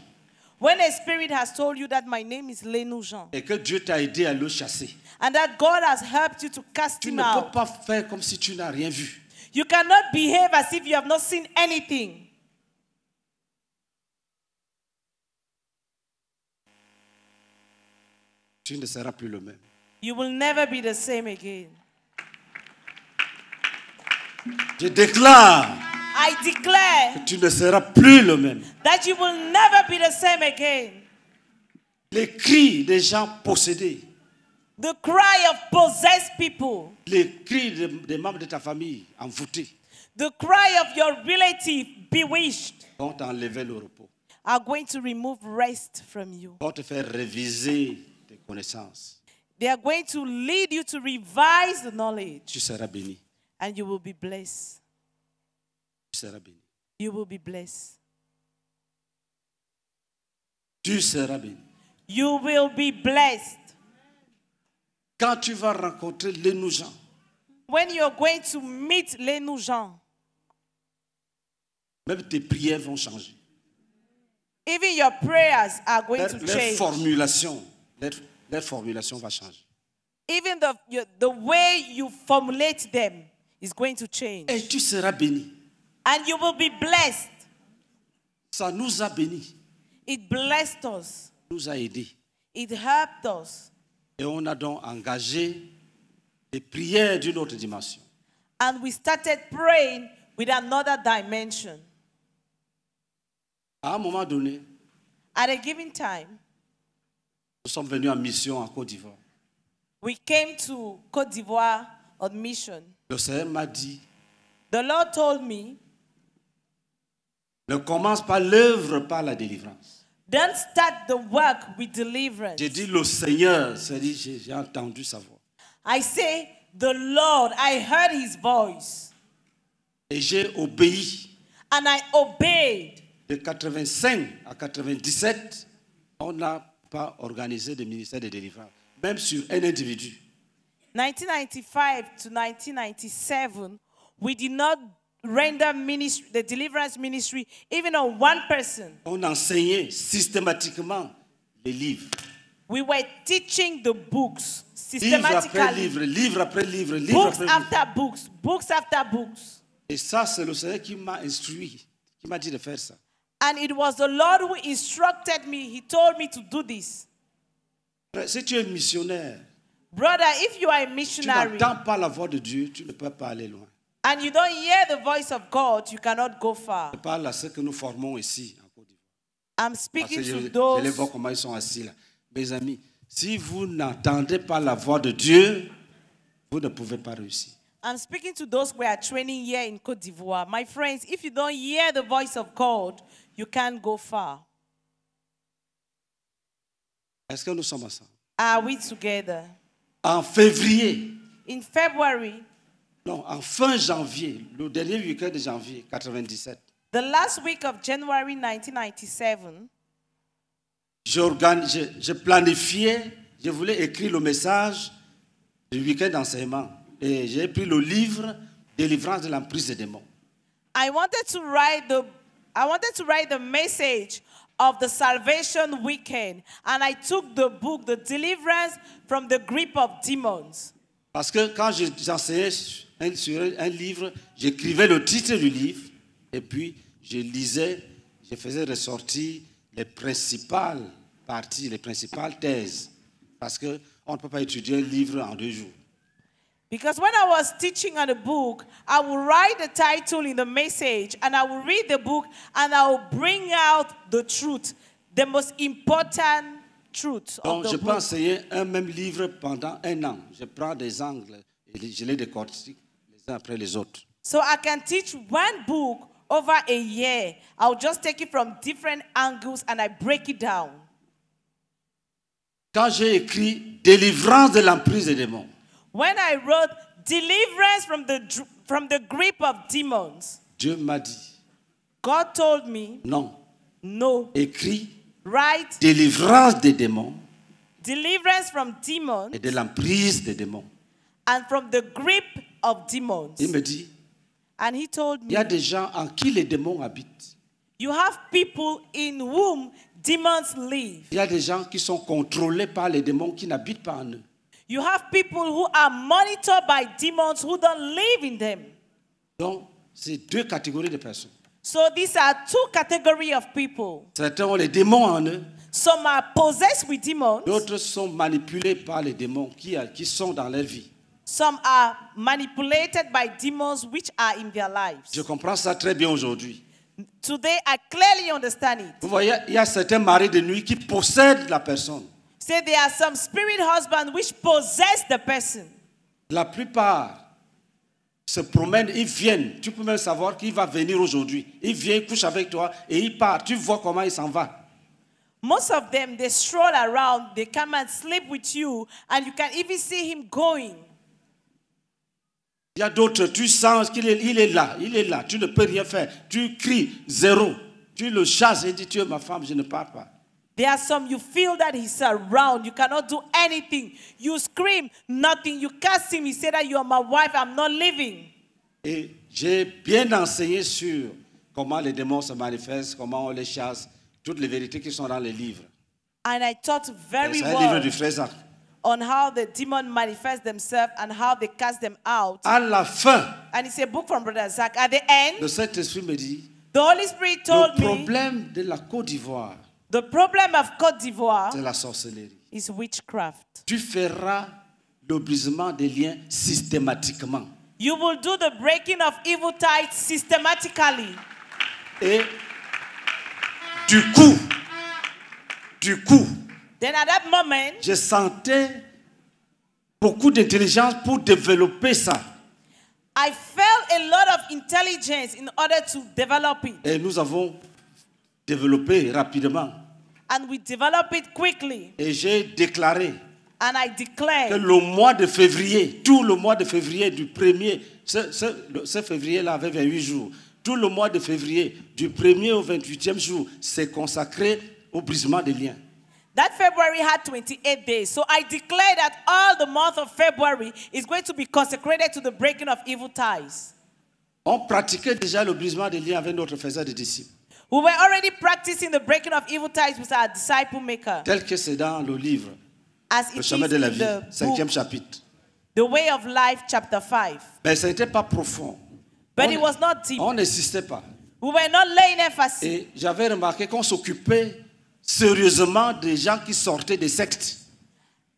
When a spirit has told you that my name is Lénou Jean. Et que Dieu t'a aidé à le chasser. And that God has helped you to cast tu him out. Tu ne peux pas faire comme si tu n'as rien vu. You cannot behave as if you have not seen anything. Tu ne seras plus le même. You will never be the same again. Je déclare I declare que tu ne seras plus le même. That you will never be the same again. Les cris des gens possédés. The cry of possessed people. Les cris des, membres de ta famille envoûtés. The cry of your relative bewitched. Vont t'enlever le repos. Are going to remove rest from you. Vont te faire réviser tes connaissances. They are going to lead you to revise the knowledge. Tu seras béni. And you will be blessed. Tu seras béni. You will be blessed. Tu seras béni. You will be blessed. Quand tu vas rencontrer les nous When you're going to meet les nous Même tes prières vont changer. Even your prayers are going to change. Les formulations, Leur formulation changer. Even the, the way you formulate them is going to change. Et tu seras béni. And you will be blessed. Ça nous a It blessed us. Nous a It helped us. Et on a donc engagé des prières d'une autre dimension. And we started praying with another dimension. À un moment donné, at a given time, Nous sommes venus en mission en Côte d'Ivoire. We came to Côte d'Ivoire on mission. Le Seigneur m'a dit. The Lord told me. Ne commence pas l'œuvre par la délivrance. Don't start the work with deliverance. J'ai dit le Seigneur, c'est-à-dire j'ai entendu sa voix. I say the Lord, I heard his voice. Et j'ai obéi. And I obeyed. De 85 à 97, on a pas organisé de ministère de délivrance, même sur un individu. 1995 to 1997, we did not render ministry, the deliverance ministry even on one person. On enseignait systématiquement les livres. We were teaching the books systematically. Livre après livre, livre après livre, livre après after books, books after books. Et ça, c'est le Seigneur qui m'a instruit, qui m'a dit de faire ça. And it was the Lord who instructed me. He told me to do this. Si tu es missionnaire, brother, if you are a missionary, tu n'entends pas la voix de Dieu, tu ne peux pas aller loin. And you don't hear the voice of God, you cannot go far. Je parle à ceux que nous formons ici en Côte d'Ivoire. I'm speaking je, to those. Je les vois comment ils sont assis là. Mes amis, si vous n'entendez pas la voix de Dieu, vous ne pouvez pas réussir. I'm speaking to those we are training here in Côte d'Ivoire. My friends, if you don't hear the voice of God, you can't go far. Est-ce que nous sommes ensemble? Are we together? En février. In February. Non, en fin janvier, le dernier week-end de janvier 97. The last week of January 1997. Je, je planifiais, je voulais écrire le message du week-end d'enseignement. Et j'ai pris le livre Délivrance de l'emprise des démons. I wanted to write the I wanted to write the message of the Salvation Weekend, and I took the book, The Deliverance from the Grip of Demons. Parce que quand j'enseignais sur un livre, j'écrivais le titre du livre, et puis je lisais, je faisais ressortir les principales parties, les principales thèses. Parce qu'on ne peut pas étudier un livre en deux jours. Because when I was teaching on a book, I would write the title in the message and I would read the book and I would bring out the truth, the most important truth. Donc, je book. peux enseigner un même livre pendant un an. Je prends des angles et je les décortique les uns après les autres. So I can teach one book over a year. I'll just take it from different angles and I break it down. Quand j'ai écrit Délivrance de l'emprise des démons. When I wrote deliverance from the, from the grip of demons, Dieu m'a dit, God told me, non, no, écris, write, délivrance des démons, deliverance from demons, et de l'emprise des démons, and from the grip of demons. Il me dit, and he told me, il y a des gens en qui les démons habitent. You have people in whom demons live. Il y a des gens qui sont contrôlés par les démons qui n'habitent pas en eux. You have people who are monitored by demons who don't live in them. Donc, c'est deux catégories de personnes. So these are two categories of people. Certains ont les démons en eux. Some are possessed with demons. D'autres sont manipulés par les démons qui, euh, qui sont dans leur vie. Some are manipulated by demons which are in their lives. Je comprends ça très bien aujourd'hui. Today I clearly understand it. Vous voyez, il y a certains maris de nuit qui possèdent la personne. La plupart se promènent, ils viennent. Tu peux même savoir qu'il va venir aujourd'hui. Il vient, il couche avec toi et il part. Tu vois comment il s'en va. Most of them, they stroll around, they come and sleep with you, and you can even see him going. Il y a d'autres, tu sens qu'il est, il est là, il est là, tu ne peux rien faire. Tu cries, zéro. Tu le chasses et dis, tu ma femme, je ne pars pas. There are some you feel that he's around. You cannot do anything. You scream, nothing. You curse him. He said that you are my wife. I'm not leaving. Et j'ai bien enseigné sur comment les démons se manifestent, comment on les chasse, toutes les vérités qui sont dans les livres. And I taught very well. livre du frère on how the demon manifests themselves and how they cast them out. À la fin, and it's a book from Brother Zach. At the end, le Saint-Esprit me dit, the Holy Spirit told me. le problème me, de la Côte d'Ivoire The problem of Côte d'Ivoire c'est la sorcellerie. Is witchcraft. Tu feras l'oblisement des liens systématiquement. You will do the breaking of evil ties systematically. Et du coup, du coup, Then at that moment, je sentais beaucoup d'intelligence pour développer ça. I felt a lot of intelligence in order to develop it. Et nous avons développé rapidement And we develop it quickly. Et j'ai déclaré And I declare que le mois de février, tout le mois de février du premier, ce, ce, ce février-là avait 28 jours, tout le mois de février du 1er au 28e jour, s'est consacré au brisement des liens. That February had 28 days. So I declare that all the month of February is going to be consecrated to the breaking of evil ties. On pratiquait déjà le brisement des liens avec notre faiseur de disciples. We were already practicing the breaking of evil ties with our disciple maker. Tel que c'est dans le livre, As le chemin de la vie, cinquième chapitre. The way of life, chapter 5. Mais ça n'était pas profond. But on, it was not deep. On n'existait pas. We were not laying emphasis. Et j'avais remarqué qu'on s'occupait sérieusement des gens qui sortaient des sectes.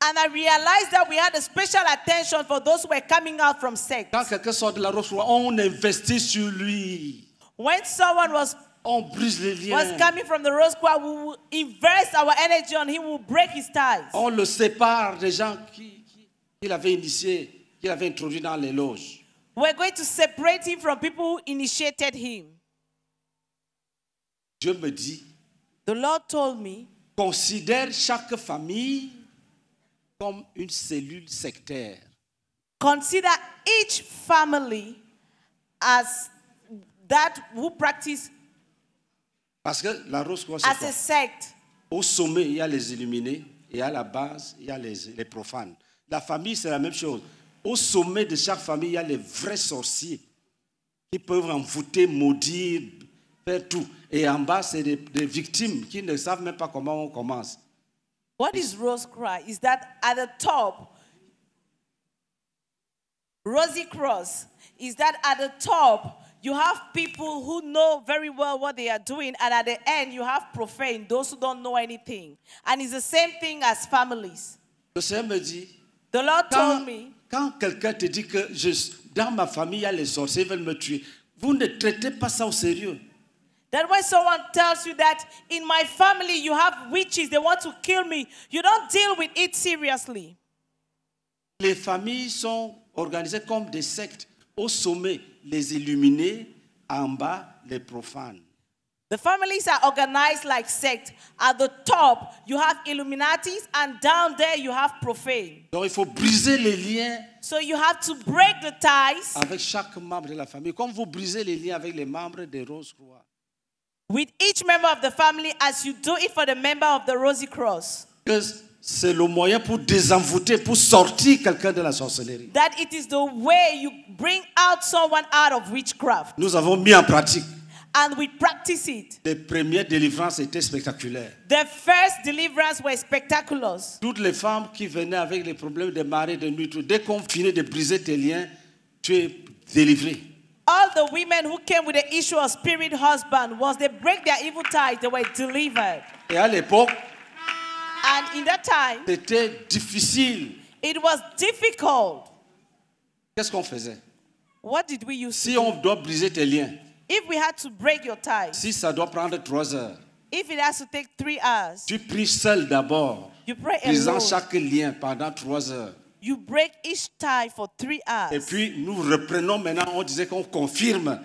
And I realized that we had a special attention for those who were coming out from sects. Quand quelqu'un sort de la roche, on investit sur lui. When someone was on brise les liens. What's coming from the rose quad, we will invest our energy on him, we will break his ties. On le sépare des gens qui, qui il avait initié, qui avait introduit dans les loges. We're going to separate him from people who initiated him. Dieu me dit. The Lord told me. Considère chaque famille comme une cellule sectaire. Consider each family as that who practice parce que la rose, quoi, c'est Au sommet, il y a les illuminés et à la base, il y a les, les profanes. La famille, c'est la même chose. Au sommet de chaque famille, il y a les vrais sorciers qui peuvent envoûter, maudire, faire tout. Et en bas, c'est des, victimes qui ne savent même pas comment on commence. What is Rose Cross? Is that at the top? Rosie Cross. Is that at the top? You have people who know very well what they are doing, and at the end, you have profane, those who don't know anything. And it's the same thing as families. Le Seigneur me dit, the Lord quand, told me, quand quelqu'un te dit que je, dans ma famille, il y a les sorciers, ils veulent me tuer, vous ne traitez pas ça au sérieux. That when someone tells you that in my family you have witches, they want to kill me, you don't deal with it seriously. Les familles sont organisées comme des sectes au sommet. les illuminés, en bas les profanes. The families are organized like sects. At the top, you have Illuminatis, and down there, you have profane. Donc, il faut briser les liens. So you have to break the ties. Avec chaque membre de la famille, comme vous brisez les liens avec les membres des Rose Croix. With each member of the family, as you do it for the member of the Rosy Cross. Because c'est le moyen pour désenvoûter, pour sortir quelqu'un de la sorcellerie. That it is the way you bring out someone out of witchcraft. Nous avons mis en pratique. And we practice it. Les premières délivrances étaient spectaculaires. The first deliverance were spectaculous. Toutes les femmes qui venaient avec les problèmes de mari, de nuit, dès qu'on finit de briser tes liens, tu es délivré. All the women who came with the issue of spirit husband, once they break their evil ties, they were delivered. Et à l'époque, c'était difficile. It was difficult. Qu'est-ce qu'on faisait? What did we use si on doit briser tes liens, if we had to break your ties, si ça doit prendre trois heures, if it has to take three hours, tu pries seul d'abord, brisant chaque lien pendant trois heures. You break each tie for three hours. Et puis nous reprenons maintenant, on disait qu'on confirme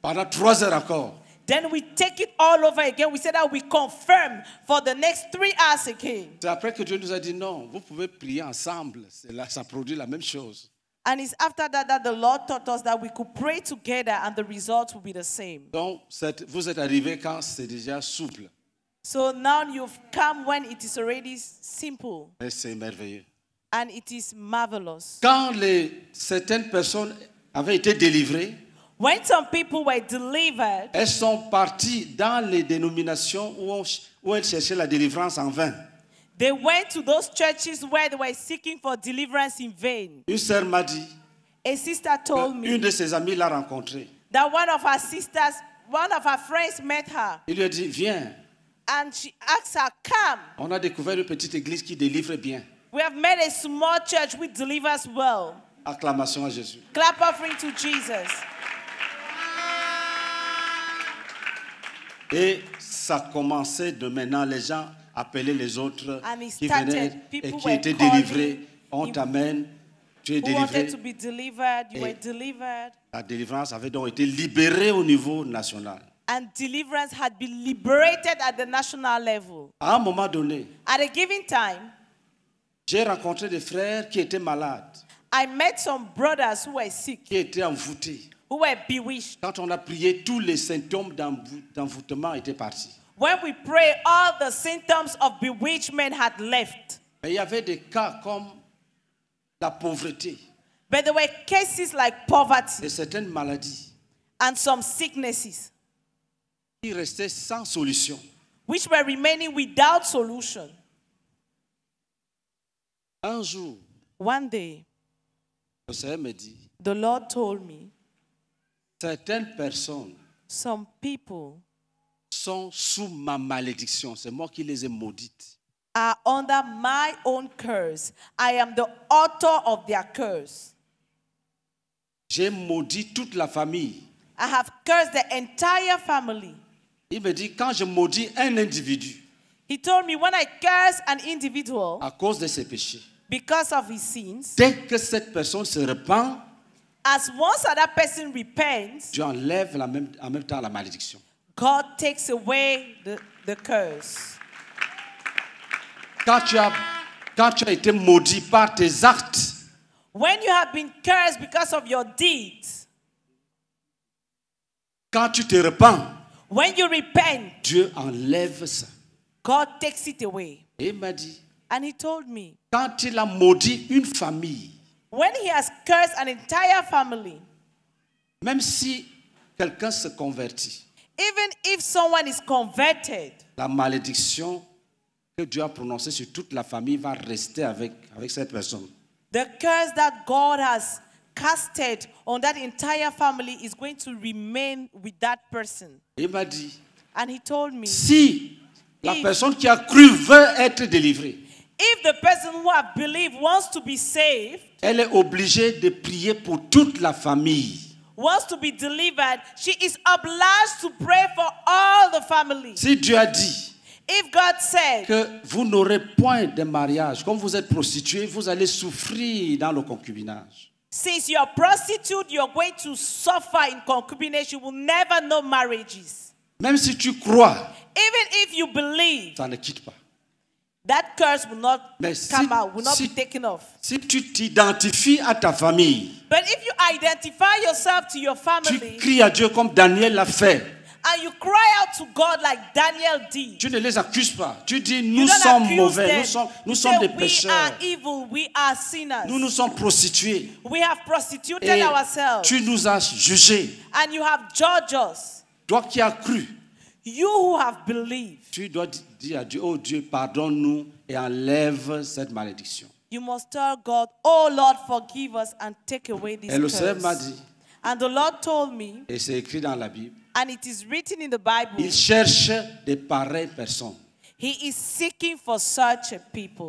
pendant trois heures encore. Then we take it all over again. We say that we confirm for the next three hours again. C'est après que Dieu nous a dit non, vous pouvez prier ensemble. Là, ça produit la même chose. And it's after that that the Lord taught us that we could pray together and the results would be the same. Donc, vous êtes arrivé quand c'est déjà souple. So now you've come when it is already simple Et c'est merveilleux. and it is marvelous. Quand les, certaines personnes avaient été délivrées, when some people were delivered, elles sont parties dans les dénominations où, on, où elles cherchaient la délivrance en vain. They went to those churches where they were seeking for deliverance in vain. Une sœur m'a dit. A sister told me. Une de ses amies l'a rencontrée. That one of her sisters, one of her friends met her. Il lui a dit viens. And she asked her come. On a découvert une petite église qui délivre bien. We have made a small church which delivers well. Acclamation à Jésus. Clap offering to Jesus. Et ça commençait de maintenant, les gens appelaient les autres qui venaient et qui étaient délivrés. On t'amène, tu es délivré. la délivrance avait donc été libérée au niveau national. À un moment donné, j'ai rencontré des frères qui étaient malades. Qui étaient envoûtés. who were bewitched. Quand on a prié, tous les symptômes d'envoûtement étaient partis. When we pray, all the symptoms of bewitchment had left. Mais il y avait des cas comme la pauvreté. But there were cases like poverty. Et certaines maladies. And some sicknesses. Qui restaient sans solution. Which were remaining without solution. Un jour. One day. Le Seigneur me dit. The Lord told me. Certaines personnes people sont sous ma malédiction. C'est moi qui les ai maudites. Are under my own curse. I am the author of their curse. J'ai maudit toute la famille. I have cursed the entire family. Il me dit quand je maudis un individu. He told me when I curse an individual. À cause de ses péchés. Because of his sins. Dès que cette personne se repent. As once that person repents, Dieu enlève la même, en même temps la malédiction. God takes away the, the curse. Quand tu, as, quand tu as été maudit par tes actes, When you have been cursed because of your deeds, quand tu te repens, when you repent, Dieu enlève ça. God takes it away. Et il m'a dit, And he told me, quand il a maudit une famille, When he has cursed an entire family, même si quelqu'un se convertit, even if someone is converted, la malédiction que Dieu a prononcée sur toute la famille va rester avec, avec cette personne. The curse that God has casted on that entire family is going to remain with that person. Il m'a dit, And he told me, si la personne qui a cru veut être délivrée, If the person who have believed wants to be saved, elle est obligée de prier pour toute la famille. Wants to be delivered, she is obliged to pray for all the family. Si Dieu a dit If God said, que vous n'aurez point de mariage, comme vous êtes prostituée, vous allez souffrir dans le concubinage. Since you are prostitute, you are going to suffer in concubinage. You will never know marriages. Même si tu crois, even if you believe, ça ne quitte pas that curse will not Mais come si, out, will not si, be taken off. Si tu t'identifies à ta famille, But if you identify yourself to your family, tu cries à Dieu comme Daniel l'a fait. And you cry out to God like Daniel did. Tu ne les accuses pas. Tu dis nous sommes mauvais, them. nous sommes, nous sommes des pécheurs. we Are evil, we are sinners. Nous nous sommes prostitués. We have prostituted Et ourselves. Tu nous as jugés. And you have judged us. Toi qui as cru. You who have believed. Tu dois dis à Dieu, oh Dieu, pardonne-nous et enlève cette malédiction. Et le Seigneur m'a dit, et c'est écrit dans la Bible, and il cherche des pareilles personnes. Il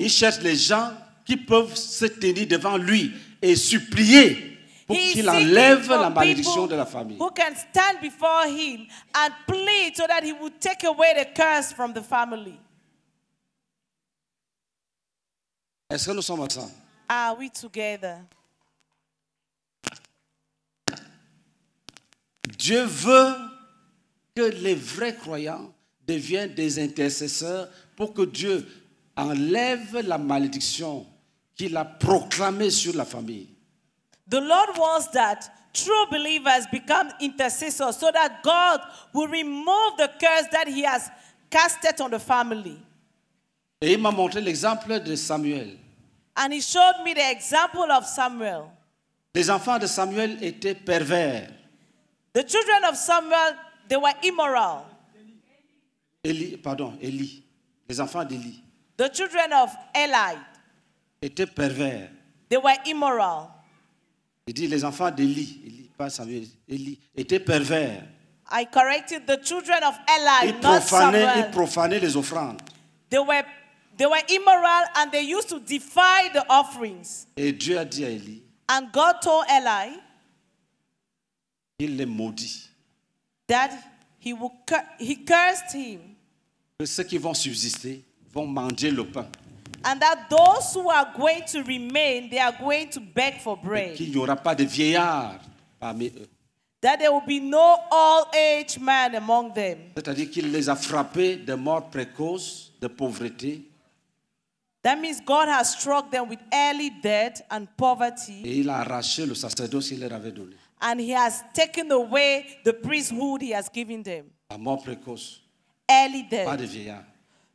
cherche les gens qui peuvent se tenir devant lui et supplier pour qu'il enlève la malédiction de la famille. Who can stand before him and plead so that he take away the curse from the family. Est-ce que nous sommes ensemble? we together? Dieu veut que les vrais croyants deviennent des intercesseurs pour que Dieu enlève la malédiction qu'il a proclamée sur la famille. The Lord wants that true believers become intercessors so that God will remove the curse that He has casted on the family. Et il m'a montré l'exemple de Samuel. And He showed me the example of Samuel. Les enfants de Samuel étaient pervers. The children of Samuel, they were immoral. Eli, pardon, Eli. Les enfants d'Eli. The children of Eli étaient pervers. They were immoral. Il dit les enfants d'Élie, Élie, pas Samuel, Élie, était pervers. I corrected the children of Eli, ils not profanaient, Samuel. Ils profanaient les offrandes. They were, they were immoral and they used to defy the offerings. Et Dieu a dit à Élie, and God told Eli, il les maudit. That he, will, he cursed him. Que ceux qui vont subsister vont manger le pain. And that those who are going to remain, they are going to beg for bread. Qu'il n'y aura pas de vieillards parmi eux. Eh. That there will be no old-age man among them. C'est-à-dire qu'il les a frappés de mort précoce, de pauvreté. That means God has struck them with early death and poverty. Et il a arraché le sacerdoce qu'il leur avait donné. And he has taken away the priesthood he has given them. La mort précoce. Early death. Pas de vieillards.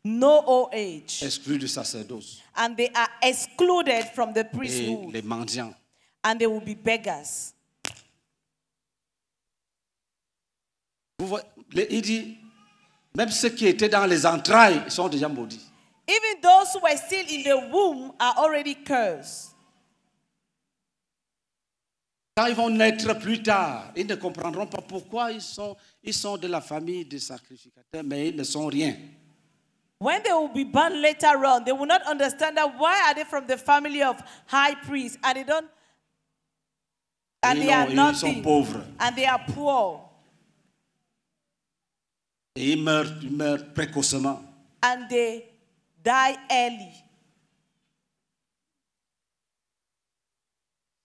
no old age, exclus du sacerdoce, and they are excluded from the et les mendiants. and they will be beggars. Vous il dit, même ceux qui étaient dans les entrailles sont déjà maudits. Even those who were still in the womb are already cursed. Quand ils vont naître plus tard, ils ne comprendront pas pourquoi ils sont, ils sont de la famille des sacrificateurs, mais ils ne sont rien. When they will be born later on, they will not understand that why are they from the family of high priests and they don't and they are nothing, and they are poor. Et ils meurent, ils meurent précocement. And they die early.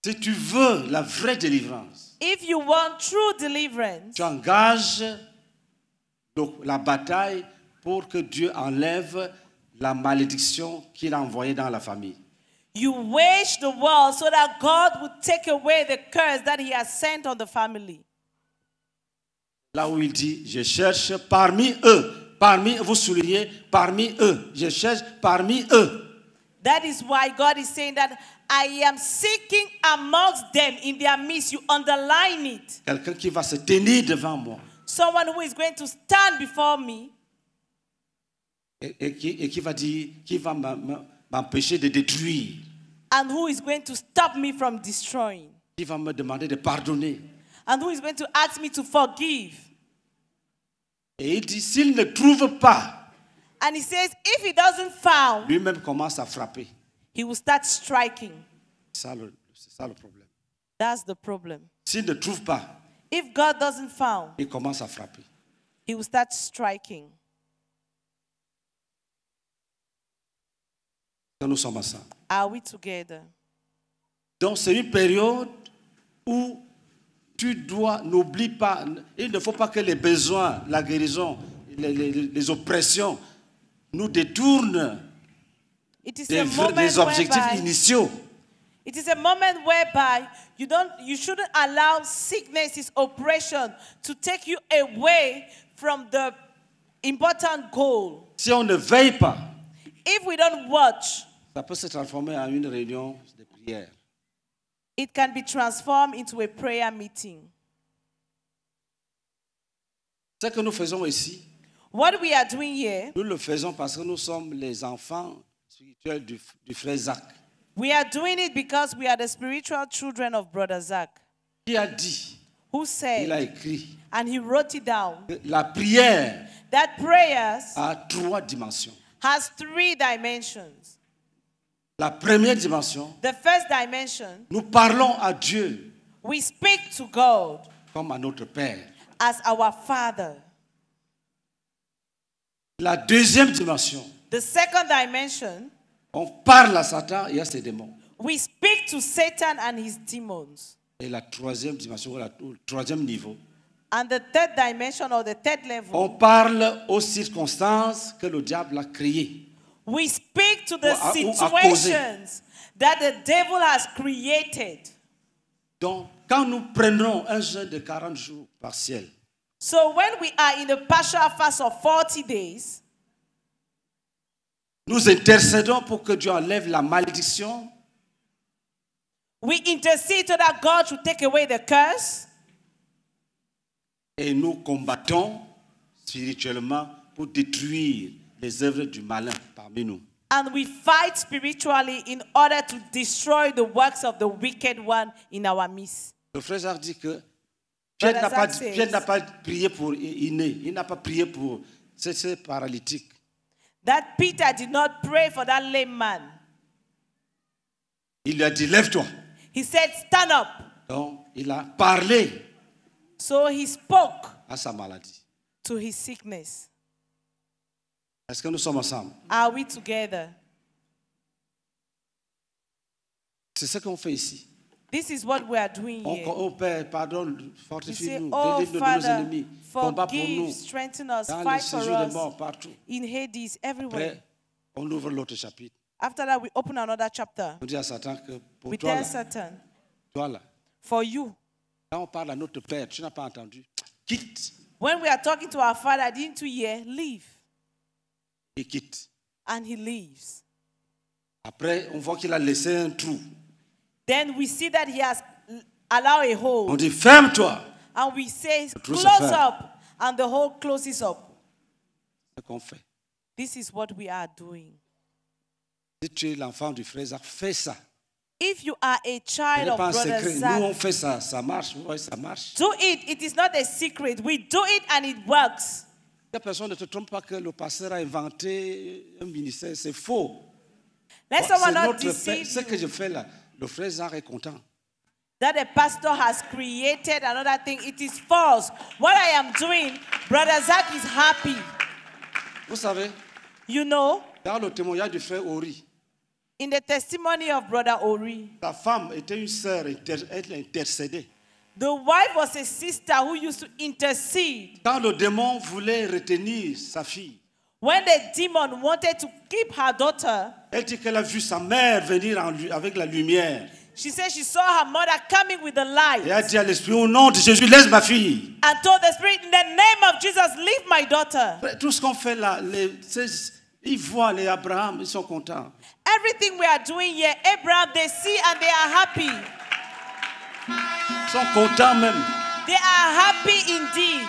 Si tu veux la vraie délivrance, If you want true deliverance, tu engages la bataille pour que Dieu enlève la malédiction qu'il a envoyée dans la famille. You wage the war so that God would take away the curse that he has sent on the family. Là où il dit, je cherche parmi eux, parmi vous soulignez, parmi eux, je cherche parmi eux. That is why God is saying that I am seeking amongst them in their midst. You underline it. Quelqu'un qui va se tenir devant moi. Someone who is going to stand before me et, et, qui, et qui va dire, qui va m'empêcher de détruire. And who is going to stop me from destroying? Qui va me demander de pardonner. And who is going to ask me to forgive? Et il dit, s'il ne trouve pas, and he says, if he doesn't found, lui-même commence à frapper. He will start striking. C'est ça, ça le problème. That's the problem. S'il ne trouve pas, if God doesn't found, il commence à frapper. He will start striking. nous sommes ensemble. Donc c'est une période où tu dois, n'oublie pas, il ne faut pas que les besoins, la guérison, les, les, les oppressions nous détournent des, objectifs initiaux. It is a moment whereby you, don't, you shouldn't allow sicknesses, oppression to take you away from the important goal. Si on ne veille pas, If we don't watch, ça peut se transformer en une réunion de prière. It can be transformed into a prayer meeting. Ce que nous faisons ici, What we are doing here, nous le faisons parce que nous sommes les enfants spirituels du, du frère Zach. We are doing it because we are the spiritual children of brother Zach. Qui a dit? Who said? Il a écrit. And he wrote it down. La prière. That prayers a trois dimensions has three dimensions. La première dimension, the first dimension, nous parlons à Dieu we speak to God comme à notre Père. as our Father. La deuxième dimension, The second dimension, on parle à Satan et à ses démons. we speak to Satan and his demons. Et la troisième dimension, ou la- ou le troisième niveau, And the third dimension or the third level, on parle aux circonstances que le diable a créées. We speak to the a, situations that the devil has created. Donc, quand nous prenons un jeûne de 40 jours partiel, so when we are in a partial fast of 40 days, nous intercédons pour que Dieu enlève la malédiction. We intercede so that God should take away the curse. Et nous combattons spirituellement pour détruire les œuvres du malin parmi nous. And we fight spiritually in order to destroy the works of the wicked one in our midst. Le frère Jacques dit que Pierre n'a pas, pas prié pour Iné, il n'a pas prié pour ce paralytique. That Peter did not pray for that lame man. Il lui a dit lève-toi. He said stand up. Donc il a parlé So he spoke à sa maladie. to his sickness. Est-ce que nous sommes ensemble? Are we together? C'est ce qu'on fait ici. This is what we are doing here. oh Père, pardonne, fortifie-nous, délivre-nous de nos Father, ennemis, combat pour forgive, nous. strengthen us, Dans fight for séjours de us. mort partout. In Hades, everywhere. Après, on ouvre l'autre chapitre. After that, we open another chapter. On dit à Satan que pour We toi, tell là, Satan, toi là, for you, Quand on parle à notre Père, tu n'as pas entendu. Quitte. When we are talking to our Father, didn't you hear? Leave. Il quitte. And he leaves. Après, on voit qu'il a laissé un trou. Then we see that he has allowed a hole. On dit ferme-toi. And we say close up, and the hole closes up. C'est qu'on fait. This is what we are doing. Si tu l'enfant du frère fais ça. If you are a child of brother Zach, do it. It is not a secret. We do it and it works. Let someone not deceive you le frère Zach est content. that a pastor has created another thing. It is false. What I am doing, brother Zach is happy. Vous savez, You know, dans le témoignage du frère Ori, In the testimony of Brother Ori, la femme était une sœur, inter elle intercédait. The wife was a sister who used to intercede. Quand le démon voulait retenir sa fille, When the demon wanted to keep her daughter, elle dit qu'elle a vu sa mère venir en lu- avec la lumière. she said she saw her mother coming with the Et Elle a dit à l'esprit, au nom de Jésus, laisse ma fille. and told the spirit, In the name of Jesus, leave my daughter. Tout ce qu'on fait là, les, ils voient les Abraham, ils sont contents. Everything we are doing here, Abraham, they see and they are happy. Ils sont contents même. They are happy indeed.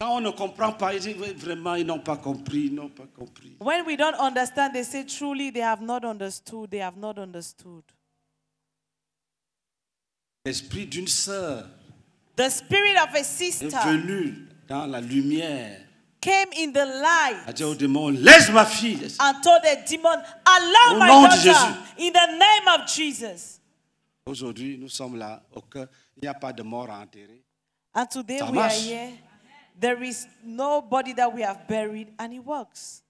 Quand on ne comprend pas, ils disent vraiment, ils n'ont pas compris, ils n'ont pas compris. When we don't understand, they say truly they have not understood, they have not understood. L'esprit d'une sœur The spirit of a sister est venu dans la lumière came in the light a dit au démon, laisse ma fille. and told the demon, allow au oh, my nom daughter Jésus. in the name of Jesus. Aujourd'hui, nous sommes là Il n'y a pas de mort à enterrer. And today Ça we marche. are here. There is nobody that we have buried and it works.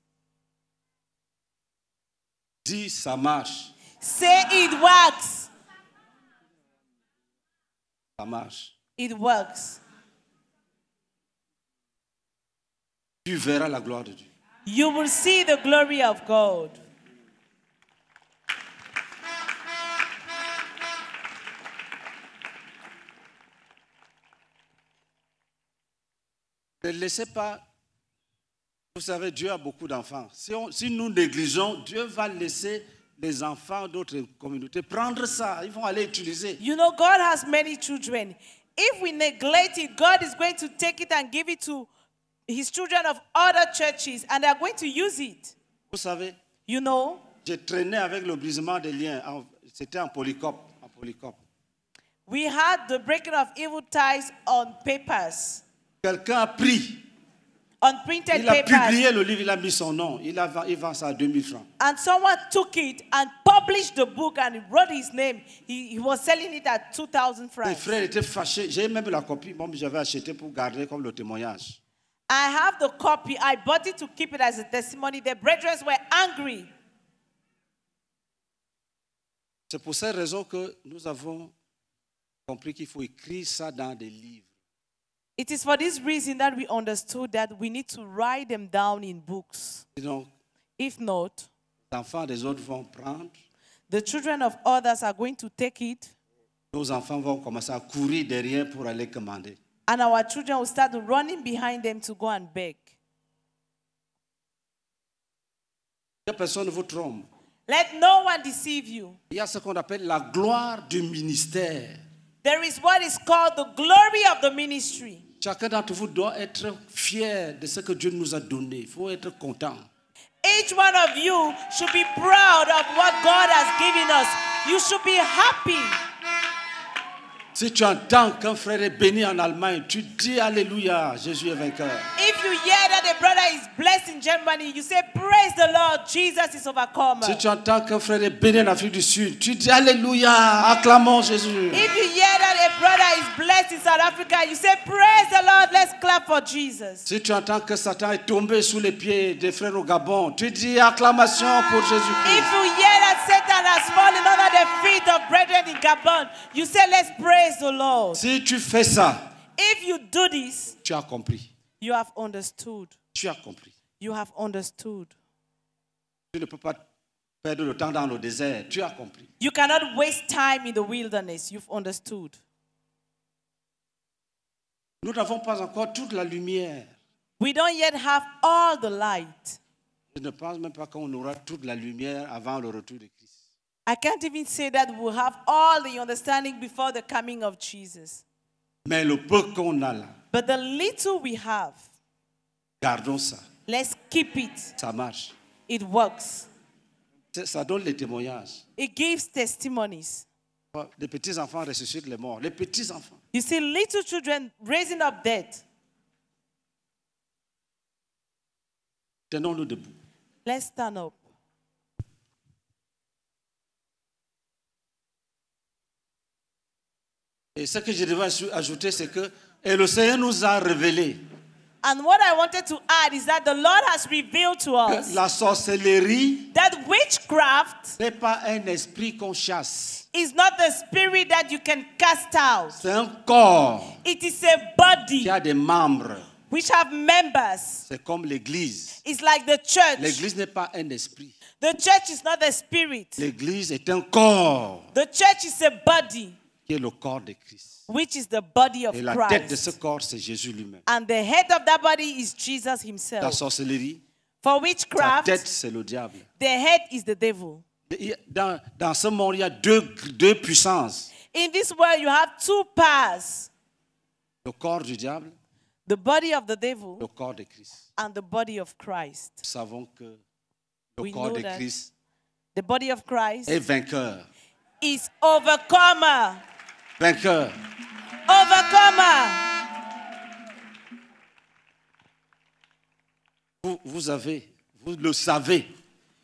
Dis, ça marche. Say it works. Ça marche. It works. Tu verras la gloire de Dieu. You will see the glory of God. Ne laissez pas. Vous savez, Dieu a beaucoup d'enfants. Si, si nous négligeons, Dieu va laisser les enfants d'autres communautés prendre ça. Ils vont aller utiliser. You know, God has many children. If we neglect it, God is going to take it and give it to His children of other churches, and they are going to use it. Vous savez, you know, j'ai traîné avec le brisement des liens. C'était en en we had the breaking of evil ties on papers, Quelqu'un a pris. on printed Il a publié le livre, il a mis son nom. Il, a, il vend ça à 2000 francs. and someone took it and published the book and wrote his name. He, he was selling it at 2,000 Mes francs. frères étaient fâchés. J'ai même la copie. Bon, mais j'avais acheté pour garder comme le témoignage. I have the copy. I bought it to keep it as a testimony. The brethren were angry. C'est pour cette raison que nous avons compris qu'il faut écrire ça dans des livres. It is for this reason that we understood that we need to write them down in books. Sinon, If not, les enfants des autres vont prendre, the children of others are going to take it. nos enfants vont commencer à courir derrière pour aller commander. And our children will start running behind them to go and beg. Let no one deceive you. Il y a ce qu'on appelle la gloire du ministère. There is what is called the glory of the ministry. Chacun d'entre vous doit être fier de ce que Dieu nous a donné. Il faut être content. Each one of you should be proud of what God has given us. You should be happy. Si tu entends qu'un frère est béni en Allemagne, tu dis Alléluia, Jésus est vainqueur. If you hear that a brother is blessed in Germany, you say praise the Lord, Jesus is overcome. Si tu entends qu'un frère est béni en Afrique du Sud, tu dis Alléluia, acclamons Jésus. If you hear that a brother is blessed in South Africa, you say praise the Lord, let's clap for Jesus. Si tu entends que Satan est tombé sous les pieds des frères au Gabon, tu dis acclamation pour Jésus-Christ. If you hear that Satan has fallen under the feet of brethren in Gabon, you say let's praise si tu fais ça, If you do this, tu as compris. You have understood. Tu as compris. You have understood. Tu ne peux pas perdre le temps dans le désert. Tu as compris. You cannot waste time in the wilderness. You've understood. Nous n'avons pas encore toute la lumière. We don't yet have all the light. Je ne pense même pas qu'on aura toute la lumière avant le retour de Christ. I can't even say that we'll have all the understanding before the coming of Jesus. Mais le peu qu'on a là, but the little we have, gardons ça. Let's keep it. Ça marche. It works. Ça donne les témoignages. It gives testimonies. Oh, les petits enfants ressuscitent les morts. Les petits enfants. You see little children raising up dead. Tenons-nous debout. Let's stand up. Et ce que je devais ajouter, c'est que et le Seigneur nous a révélé. And what I wanted to add is that the Lord has revealed to us la sorcellerie that witchcraft n'est pas un esprit qu'on chasse. Is not the spirit that you can cast out. C'est un corps. It is a body. Qui a des membres. Which have members. C'est comme l'église. It's like the church. L'église n'est pas un esprit. The church is not a spirit. L'église est un corps. The church is a body. qui est le corps de Christ. Which is the body of Et la tête de ce Christ. corps, c'est Jésus lui-même. And the head of that body is Jesus La himself. sorcellerie, For la tête, c'est le diable. the head is the devil. Dans, dans ce monde, il y a deux, deux puissances. In this world, you have two powers Le corps du diable, the body of the devil le corps de Christ. and the body of Christ. Nous savons que le We corps know de that Christ The body of Christ est vainqueur. is overcomer. vainqueur. Vous, vous avez, vous le savez.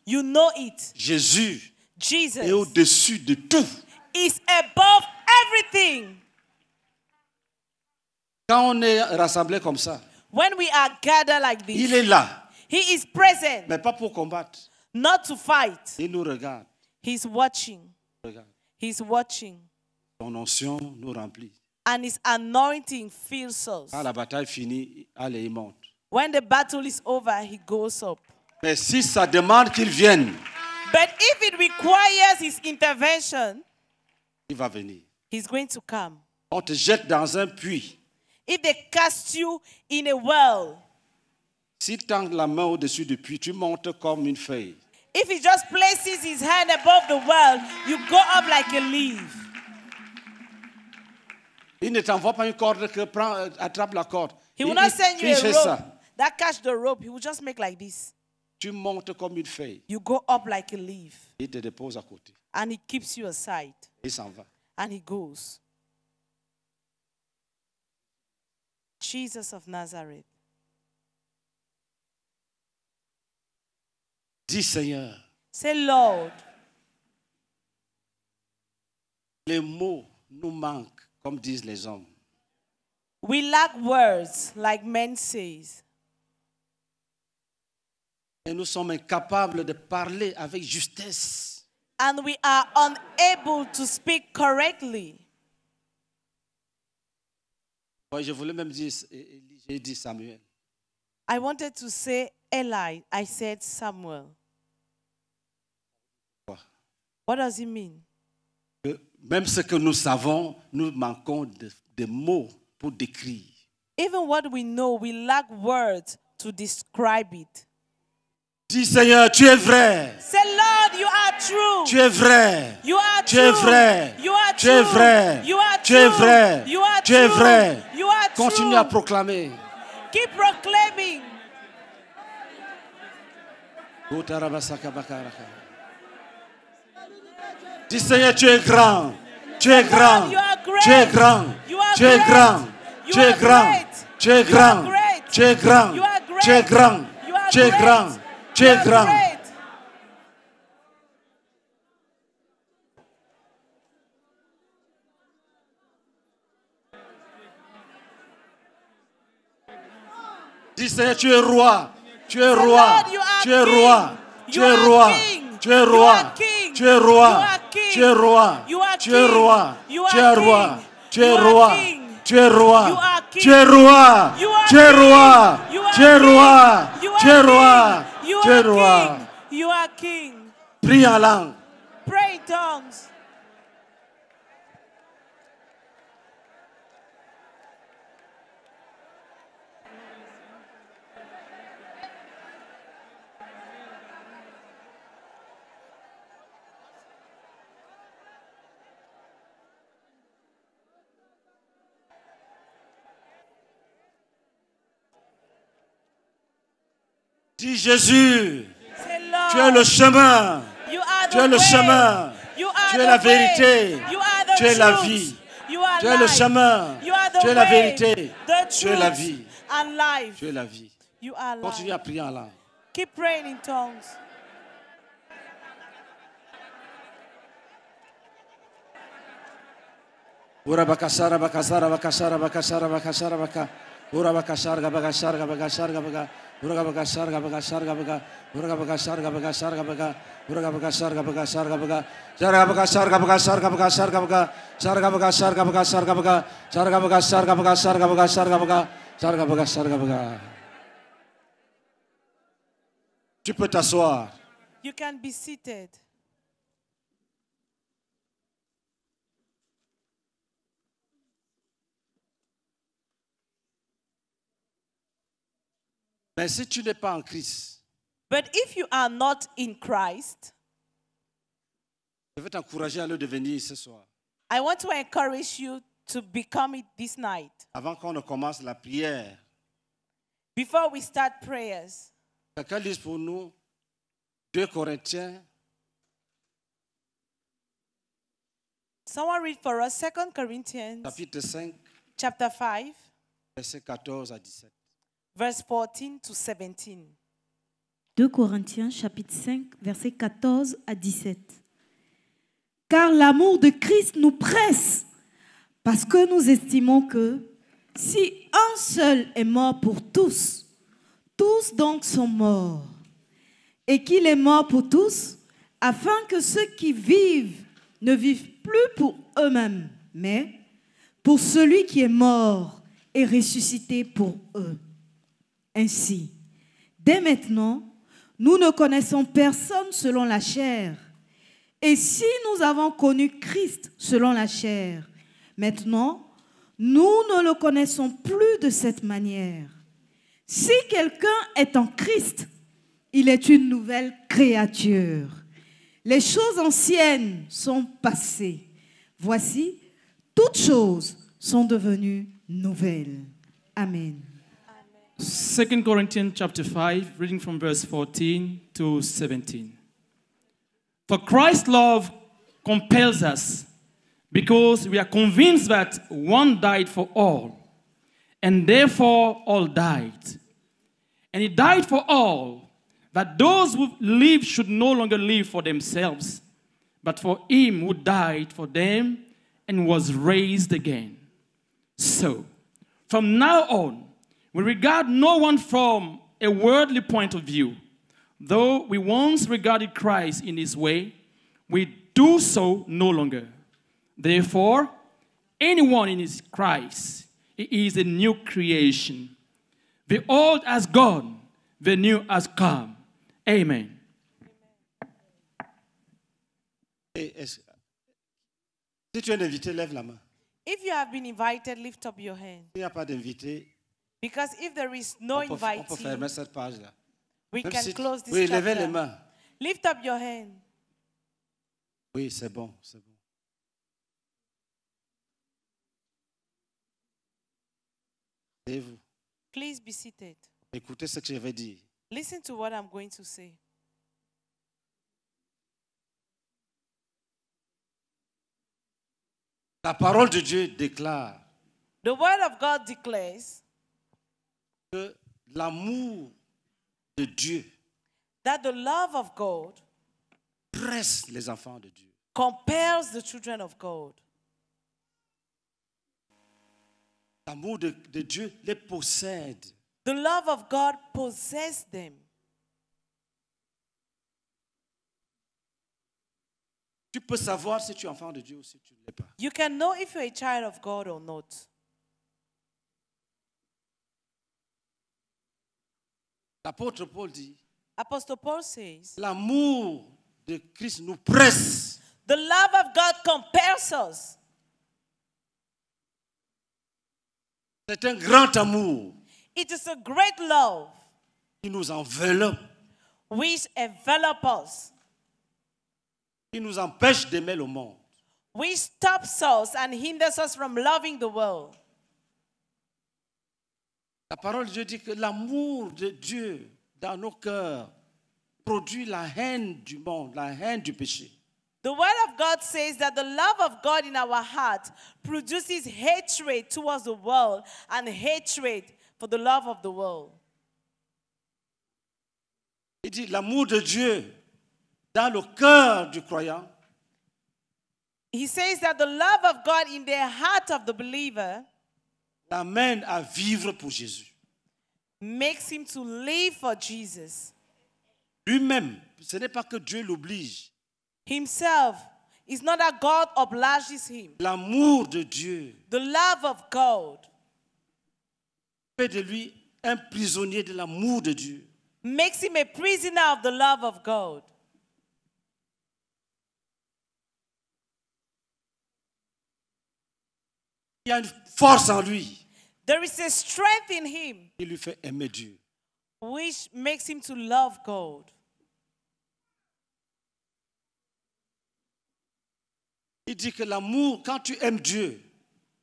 You know it. Jésus Jesus est au-dessus de tout. Is above everything. Quand on est rassemblé comme ça, When we are gathered like this, il est là. He is present. Mais pas pour combattre. Not to fight. Il nous regarde. He's watching. He's watching. Ton onction nous remplit. And his anointing fills us. Quand la bataille finit, allez, il monte. When the battle is over, he goes up. Mais si ça demande qu'il vienne, But if it requires his intervention, il va venir. he's going to come. On te jette dans un puits. If they cast you in a well, S'il tend la main au-dessus du puits, tu montes comme une feuille. if he just places his hand above the well, you go up like a leaf. Il ne t'envoie pas une corde que prend, euh, attrape la corde. He will il, not send you a rope ça. that catch the rope. He will just make like this. Tu montes comme une feuille. You go up like a leaf. Il te dépose à côté. And he keeps you aside. Il s'en va. And he goes. Jesus of Nazareth. Dis Seigneur. Say Lord. Les mots nous manquent comme disent les hommes. We lack words, like men says. Et nous sommes incapables de parler avec justesse. And we are unable to speak correctly. Oui, je voulais même dire, j'ai dit Samuel. I wanted to say Eli. I said Samuel. What does it mean? même ce que nous savons, nous manquons de, mots pour décrire. Even what we know, we lack words to describe it. Dis Seigneur, tu es vrai. Say Lord, you are true. Tu es vrai. You are tu es vrai. You are tu es vrai. You are tu es vrai. You are tu es vrai. You are Continue à proclamer. Keep proclaiming. Dis Seigneur, tu es grand. Tu es grand. Tu es grand. Tu es grand. Tu es grand. Tu es grand. Tu es grand. Tu es grand. Tu es grand. Tu es grand. Dis Seigneur, tu es roi. Tu es roi. Tu es roi. Tu es roi. Tu es roi. Tu es roi. Tu es roi. Tu es roi. Tu es roi. Tu es roi. Tu es roi. Tu es roi. Tu es roi. Tu es roi. Tu es roi. Tu es roi. You are king. Prie en langue. Pray tongues. Dis Jésus, tu es le chemin, tu es le chemin, tu es la vérité, tu es la vie. Tu es le chemin, tu es la vérité, tu es la vie. Tu es la vie. Continue à prier en langue. Keep praying in tongues. Ora Buraka kasar, gak kasar, gak kasar, Buraka kasar, gak kasar, gak kasar, Buraka kasar, gak kasar, gak kasar, Sara kasar, bakasar, kasar, bakasar, kasar, bakasar, kasar, baka. kasar, gak kasar, gak kasar, gak kasar, Sara kasar, bakasar, kasar, bakasar, kasar, bakasar, kasar, baka. kasar, gak kasar, gak kasar, Tu kasar, t'asseoir. kasar, can kasar, seated. Mais si tu n'es pas en Christ, But if you are not in Christ, je vais t'encourager à le devenir ce soir. I want to encourage you to become it this night. Avant qu'on ne commence la prière, Before we start prayers, quelqu'un lise pour nous 2 Corinthiens Someone read for us 2 Corinthians chapitre 5, chapter 5, verset 14 à 17 verse 14 to 17. 2 Corinthiens chapitre 5 versets 14 à 17. Car l'amour de Christ nous presse parce que nous estimons que si un seul est mort pour tous, tous donc sont morts, et qu'il est mort pour tous, afin que ceux qui vivent ne vivent plus pour eux-mêmes, mais pour celui qui est mort et ressuscité pour eux ainsi. Dès maintenant, nous ne connaissons personne selon la chair. Et si nous avons connu Christ selon la chair, maintenant, nous ne le connaissons plus de cette manière. Si quelqu'un est en Christ, il est une nouvelle créature. Les choses anciennes sont passées. Voici, toutes choses sont devenues nouvelles. Amen. 2 Corinthians chapter 5, reading from verse 14 to 17. For Christ's love compels us because we are convinced that one died for all, and therefore all died. And he died for all, that those who live should no longer live for themselves, but for him who died for them and was raised again. So, from now on, we regard no one from a worldly point of view. Though we once regarded Christ in this way, we do so no longer. Therefore, anyone in his Christ is a new creation. The old has gone, the new has come. Amen. Eh, eh, if you have been invited, lift up your hand. Because if there is no on peut, fermer cette page-là. We can close this oui, levez les mains. Lift up your hand. Oui, c'est bon, c'est bon. Et vous. Please be seated. Écoutez ce que je vais dire. Listen to what I'm going to say. La parole de Dieu déclare. The word of God declares que l'amour de Dieu that the love of God presse les enfants de Dieu. Compels the children of God. L'amour de, de Dieu les possède. The love of God possesses them. Tu peux savoir si tu es enfant de Dieu ou si tu ne l'es pas. You can know if you're a child of God or not. L'apôtre Paul dit Apostle Paul says, L'amour de Christ nous presse. The love of God compels us. C'est un grand amour. It is a great love. Qui nous enveloppe. Which envelops us. Qui nous empêche d'aimer le monde. Which stops us and hinders us from loving the world. La parole de Dieu dit que l'amour de Dieu dans nos cœurs produit la haine du monde, la haine du péché. The word of God says that the love of God in our heart produces hatred towards the world and hatred for the love of the world. Il dit l'amour de Dieu dans le cœur du croyant. He says that the love of God in the heart of the believer l'amène à vivre pour Jésus. Makes him to live for Jesus. Lui-même, ce n'est pas que Dieu l'oblige. Himself, it's not that God obliges him. L'amour de Dieu. The love of God. Fait de lui un prisonnier de l'amour de Dieu. Makes him a prisoner of the love of God. Il y a une force en lui. There is a strength in him Il lui fait aimer Dieu. which makes him to love God. Il dit que l'amour, quand tu aimes Dieu,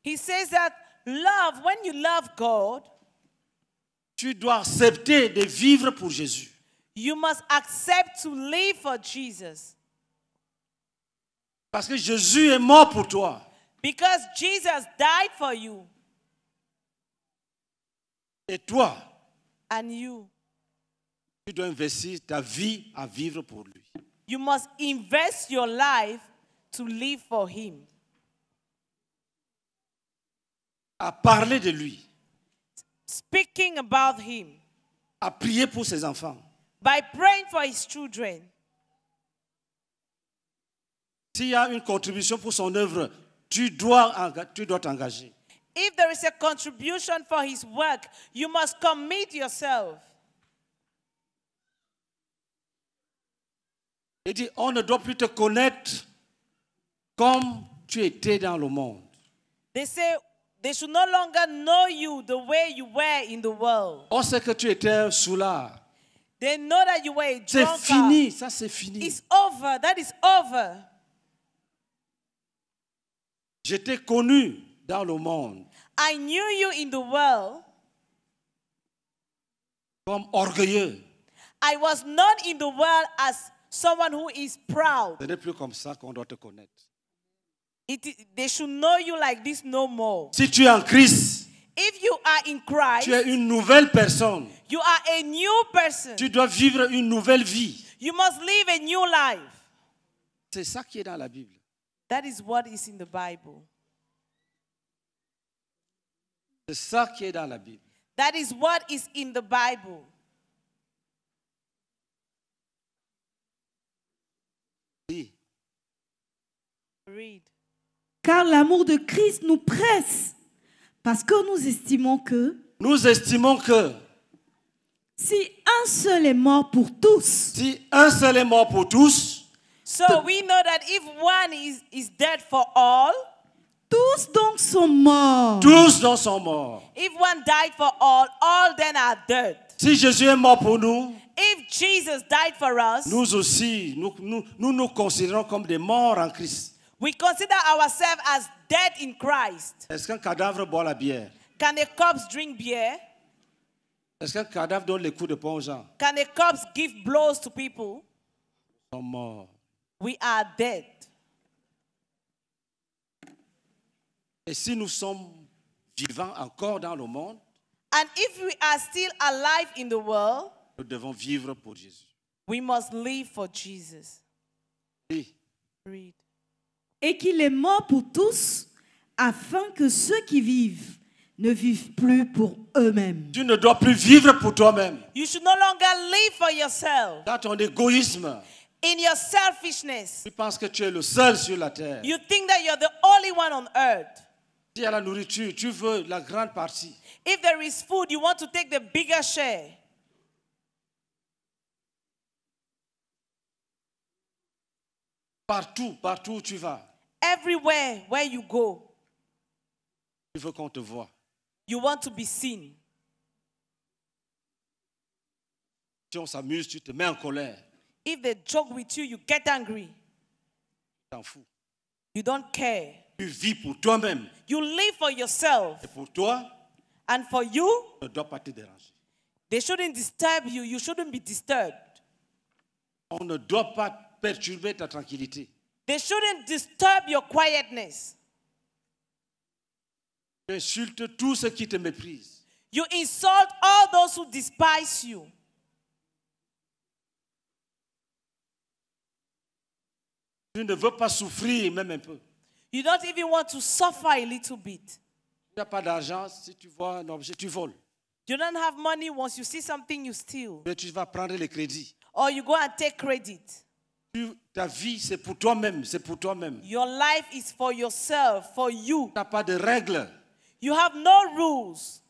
He says that love, when you love God, tu dois accepter de vivre pour Jésus. you must accept to live for Jesus Parce que Jésus est mort pour toi. Because Jesus died for you. Et toi, and you, tu dois investir ta vie à vivre pour lui. You must invest your life to live for him. À parler de lui. Speaking about him. À prier pour ses enfants. By praying for his children. S'il y a une contribution pour son œuvre, Tu dois, tu dois t'engager. If there is a contribution for his work, you must commit yourself. Il dit, on ne doit plus te connaître comme tu étais dans le monde. They say they should no longer know you the way you were in the world. On sait que tu étais soulard. They know that you were a drunkard. C'est fini, ça c'est fini. It's over, that is over. J'étais connu dans le monde. I knew you in the world. Comme orgueilleux. I was known in the world as someone who is proud. Ce n'est plus comme ça qu'on doit te connaître. It, they should know you like this no more. Si tu es en Christ, If you are in Christ, tu es une nouvelle personne. You are a new person. Tu dois vivre une nouvelle vie. You must live a new life. C'est ça qui est dans la Bible. That is what is in the Bible. C'est ça qui est dans la Bible. That is what is in the Bible. Read. Car l'amour de Christ nous presse parce que nous estimons que nous estimons que si un seul est mort pour tous, si un seul est mort pour tous, So we know that if one is, is dead for all, tous donc sont morts. Tous donc sont morts. If one died for all, all then are dead. Si Jésus est mort pour nous, If Jesus died for us, nous aussi, nous nous, nous nous considérons comme des morts en Christ. we consider ourselves as dead in Christ. Est-ce qu'un cadavre boit la bière? Can a corpse drink beer? Est-ce qu'un cadavre donne les coups de poing aux gens? Can a corpse give blows to people? sont morts. Et si nous sommes vivants encore dans le monde, And if we are still alive in the world, nous devons vivre pour Jésus. we must live for Jesus. et qu'il est mort pour tous, afin que ceux qui vivent ne vivent plus pour eux-mêmes. tu ne dois plus vivre pour toi-même. You should no longer live for yourself. Dans ton égoïsme, In your selfishness. Tu penses que tu es le seul sur la terre. You think that you're the only one on earth. Si y a la nourriture, tu veux la grande partie. If there is food, you want to take the bigger share. Partout, partout où tu vas. Everywhere where you go. Tu veux qu'on te voie. You want to be seen. Si on s'amuse, tu te mets en colère. If they joke with you, you get angry. You don't care. Tu vis pour toi-même. You live for yourself. Et pour toi, and for you, ne doit pas te déranger. They shouldn't disturb you. You shouldn't be disturbed. On ne doit pas perturber ta tranquillité. They shouldn't disturb your quietness. Tu insultes tous ceux qui te méprisent. You insult all those who despise you. Tu ne veux pas souffrir même un peu. You don't even want to suffer a little bit. Tu n'as pas d'argent, si tu vois un objet, tu voles. You don't have money once you see something you steal. Mais tu vas prendre les crédits. Or you go and take credit. Tu, ta vie c'est pour toi-même, c'est pour toi-même. Your life is for yourself, for you. Tu n'as pas de règles. You have no rules.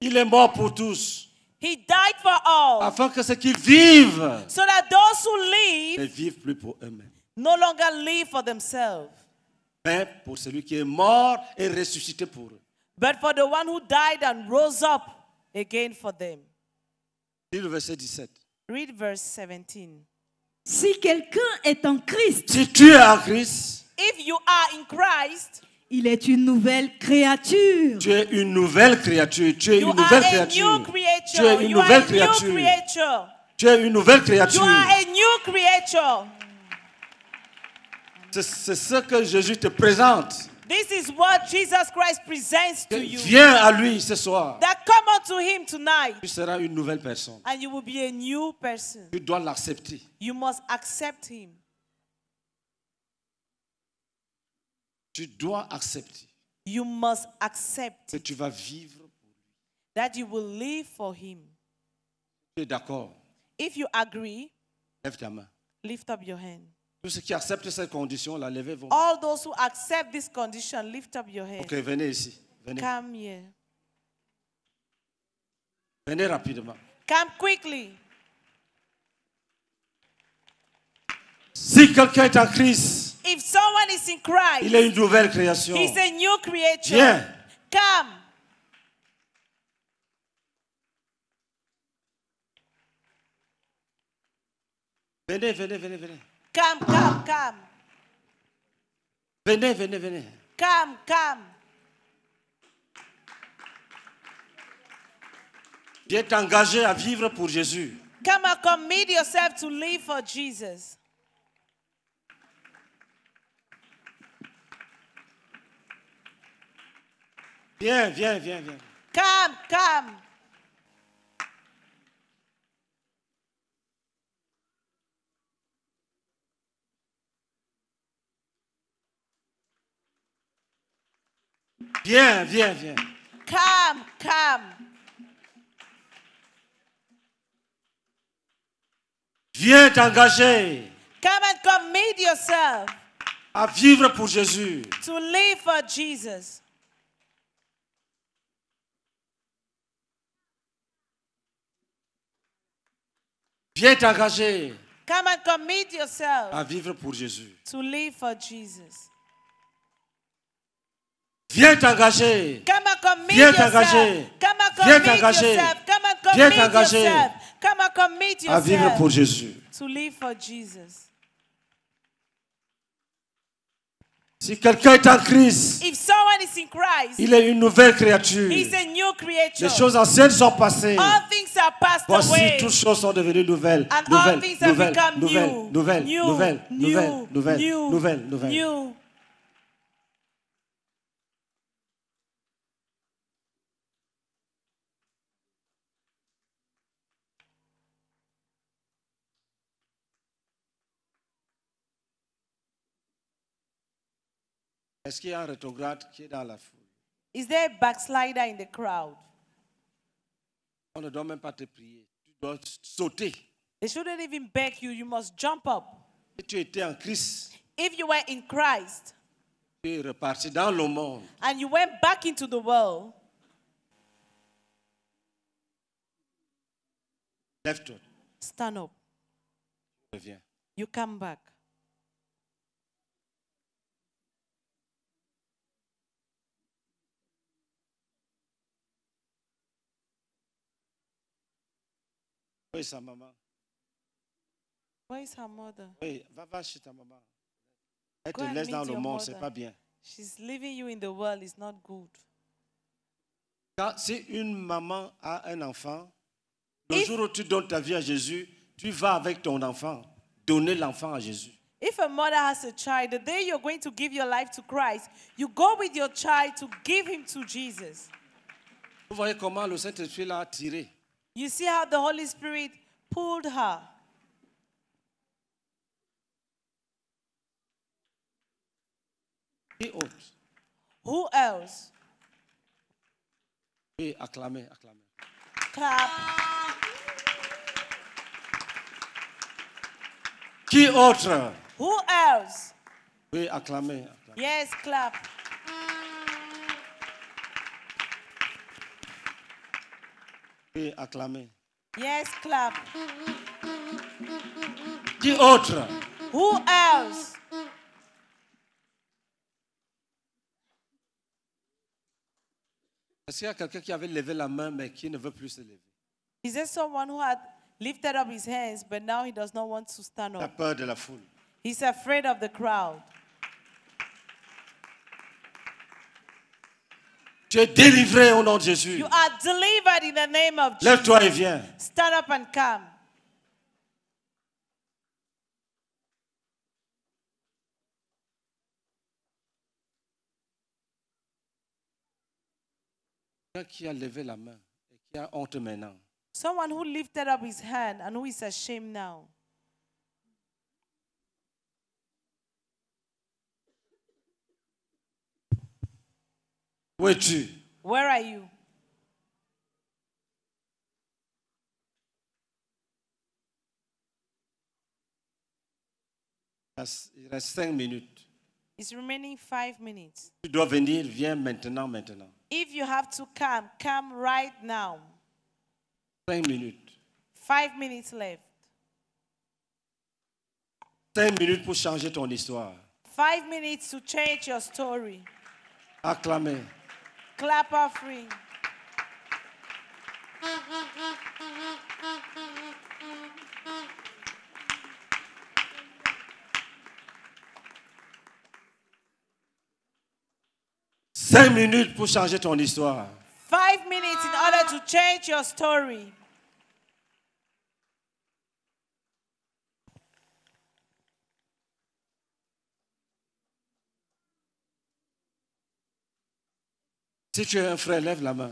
Il est mort pour tous. He died for all. Afin que ceux qui vivent so that those who live ne vivent plus pour eux-mêmes. No longer live for themselves. Mais pour celui qui est mort et ressuscité pour eux. But for the one who died and rose up again for them. Lis le verset 17. Read verse 17. Si quelqu'un est en Christ. Si tu es en Christ. If you are in Christ. Il est une nouvelle créature. Tu es une nouvelle créature. Tu es une nouvelle créature. Tu es une nouvelle créature. Tu es une nouvelle créature. C'est ce que Jésus te présente. Viens à lui ce soir. Tu seras une nouvelle personne. And you will Tu dois l'accepter. Tu dois accepter. You must accept. Que tu vas vivre pour lui. That you will live for him. Tu es d'accord? If you agree. Lève ta main. Lift up your hand. Tous ceux qui acceptent cette condition, la levez vos mains. All those who accept this condition, lift up your hand. Ok, venez ici. Venez. Come here. Venez rapidement. Come quickly. Si quelqu'un est en crise, If someone is in Christ, il est une nouvelle création. He's a new creature. Viens. Come. Venez, venez, venez, venez. Come, come, come. Venez, venez, venez. Come, come. Viens t'engager à vivre pour Jésus. Come and commit yourself to live for Jesus. Viens, viens, viens, viens. Come, come. Viens, viens, viens. Calme, come. Viens t'engager. Come and commit yourself. À vivre pour Jésus. To live for Jesus. Bien t'engager. Come and commit yourself à vivre pour Jésus. To live for Jesus. Viens t'engager. Come and commit Viens t'engager. Come and commit Viens t'engager. Come and commit Viens t'engager. Come and commit yourself. À vivre pour Jésus. To live for Jesus. Si quelqu'un est en Christ, il est une nouvelle créature. Les choses anciennes sont passées. All things are Voici, toutes choses sont devenues nouvelles. nouvelles, Nouvelles, nouvelles, nouvelles, nouvelles, nouvelles, nouvelles, nouvelles. Est-ce qu'il y a un rétrograde qui est dans la foule? Is there a backslider in the crowd? On ne doit même pas te prier. Tu dois sauter. They shouldn't even beg you. You must jump up. Si tu étais en Christ. If you were in Christ. Tu es reparti dans le monde. And you went back into the world. Left toi Stand up. Reviens. You come back. Oui, sa maman. Oui, sa mother. Oui, va, va chez ta maman. Elle te laisse dans le monde, c'est pas bien. She's leaving you in the world, it's not good. Quand, si une maman a un enfant, le jour où tu donnes ta vie à Jésus, tu vas avec ton enfant donner l'enfant à Jésus. If a mother has a child, the day you're going to give your life to Christ, you go with your child to give him to Jesus. Vous voyez comment le Saint-Esprit l'a attiré. You see how the Holy Spirit pulled her. Who else? We acclamez, acclamez. Clap. Qui autre? Who else? We acclamez. acclamez. Yes, clap. Et acclamez. Yes, clap. Qui autre? Who else? Est-ce qu'il y a quelqu'un qui avait levé la main mais qui ne veut plus se lever? Is there someone who had lifted up his hands but now he does not want to stand up? La peur de la foule. He's afraid of the crowd. Tu es délivré au nom de Jésus. You are delivered in the name of Jesus. Lève-toi et viens. Stand up and come. qui a levé la main et qui a honte maintenant. Someone who lifted up his hand and who is ashamed now. Where are you? Il reste cinq minutes. It's remaining five minutes. Tu dois venir, viens maintenant, maintenant. If you have to come, come right now. Cinq minutes. Five minutes left. Cinq minutes pour changer ton histoire. Five minutes to change your story. Acclamez. clap offering. Cinq minutes pour changer ton histoire. Five minutes in order to change your story. Si tu es un frère, lève la main.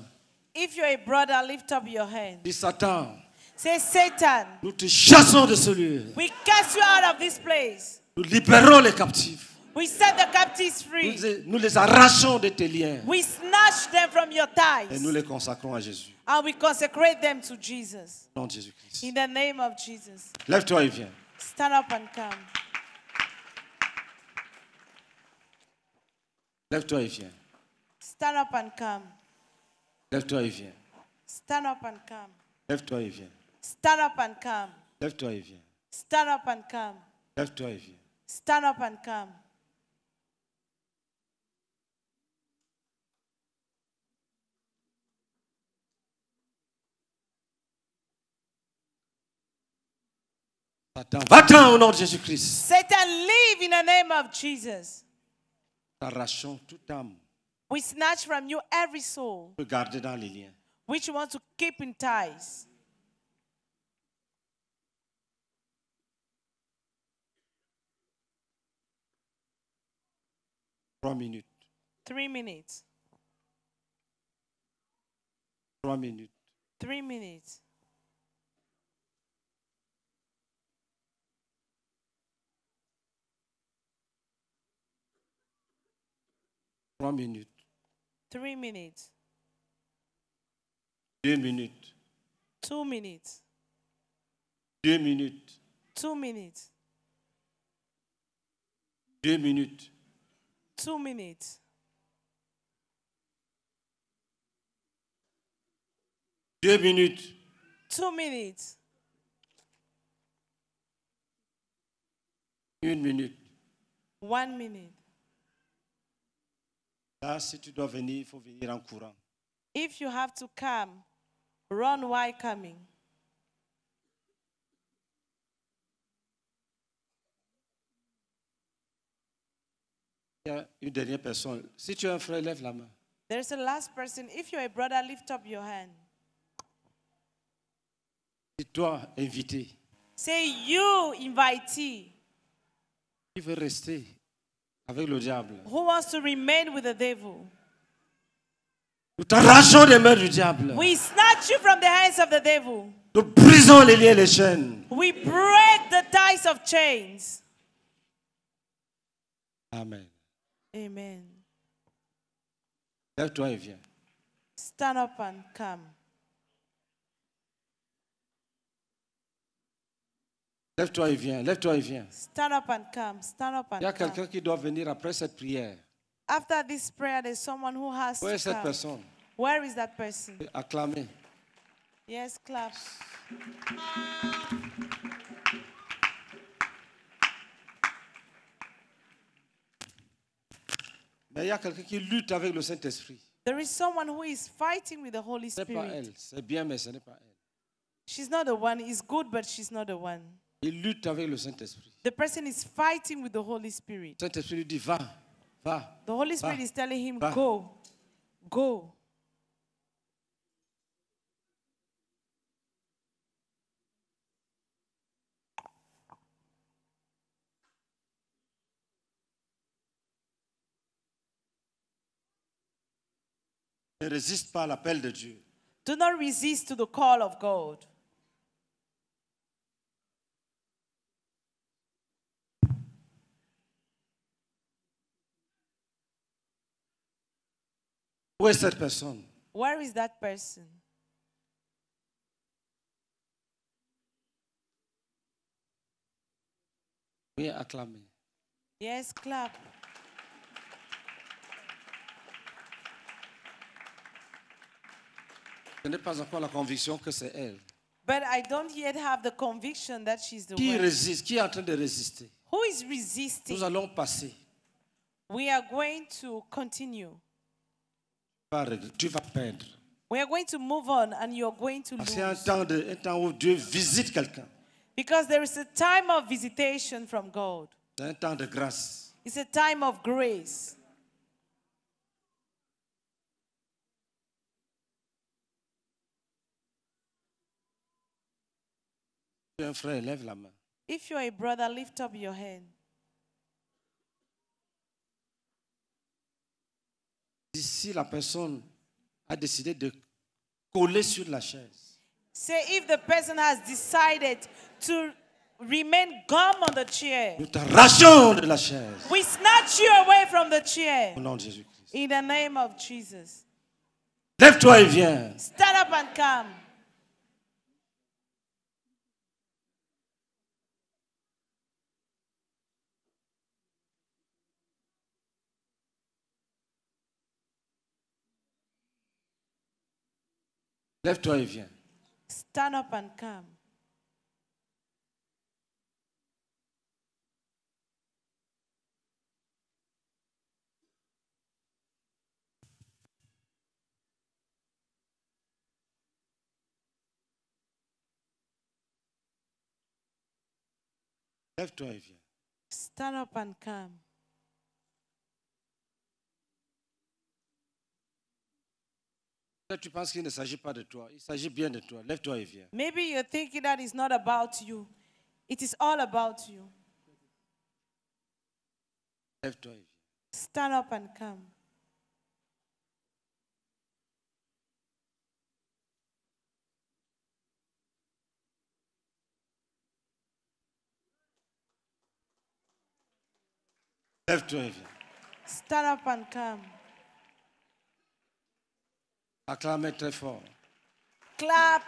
If you're a brother, lift up your hand. Dis Satan. Say Satan. Nous te chassons de ce lieu. We cast you out of this place. Nous libérons les captifs. We set the captives free. Nous, nous, les arrachons de tes liens. We snatch them from your ties. Et nous les consacrons à Jésus. And we consecrate them to Jesus. Non, Jésus Christ. In the name of Jesus. Lève-toi et viens. Stand up and come. Lève-toi et viens. Stand up and come. Left-toi et viens. Stand up and come. Lève-toi et viens. Stand up and come. Lève-toi et viens. Stand up and come. Lève-toi et viens. Stand up and come. Va-t'en au nom de Jésus-Christ. Satan, leave in the name of Jesus. Arrachons toute âme we snatch from you every soul कोई garden आलेली आहे which you want to keep in ties. trois minutes Three minutes. trois minutes Three minutes. trois minutes Three minutes. Three minutes. Two minutes. Two minutes. Two minutes. Two minutes. Two minutes. minutes. Two minutes. One minute. One minute. Ah, si tu dois venir, il faut venir en courant. If you have to come, run while coming. Il y a une dernière personne. Si tu es un frère, lève la main. There's a last person. If you're a brother, lift up your hand. C'est toi, invité. Say you invitee. Qui veut rester? avec le diable. Who wants to remain with the devil? Nous t'arrachons des mains du diable. We snatch you from the hands of the devil. Nous brisons les liens et les chaînes. We break the ties of chains. Amen. Amen. Lève-toi et viens. Stand up and come. Lève-toi et viens, lève-toi et viens. Stand up and come, stand up and Il y a quelqu'un qui doit venir après cette prière. After this prayer, there's someone who has Où est cette come. personne? Where is that person? Acclamé. Yes, claps. Mais il y a quelqu'un qui lutte avec le Saint-Esprit. There is someone who is fighting with the Holy Spirit. C'est pas elle, c'est bien mais ce n'est pas elle. She's not the one. It's good, but she's not the one. Il lutte avec le Saint-Esprit. The person is fighting with the Holy Spirit. Saint-Esprit lui dit va, va. The Holy Spirit va, is telling him va. go. Go. Ne résiste pas à l'appel de Dieu. Do not resist to the call of God. Où est cette personne? Where is that person? Oui, acclamez. Yes, clap. Je n'ai pas encore la conviction que c'est elle. But I don't yet have the conviction that she's the Qui résiste? Qui est en train de résister? Who is resisting? Nous allons passer. We are going to continue. We are going to move on and you are going to lose. Because there is a time of visitation from God. It's a time of grace. If you are a brother, lift up your hand. si la personne a décidé de coller sur la chaise. Say if the person has decided to remain gum on the chair. Nous t'arrachons de la chaise. We snatch you away from the chair. Au nom de Jésus-Christ. In the name of Jesus. Lève-toi et viens. Stand up and come. Lève-toi et viens. Stand up and come. Lève-toi et viens. Stand up and come. tu penses qu'il ne s'agit pas de toi. Il s'agit bien de toi. Lève-toi et viens. Maybe you're thinking that it's not about you. It is all about you. Lève-toi et viens. Stand up and come. Lève-toi et viens. Stand up and come. Acclamez très fort. Clap.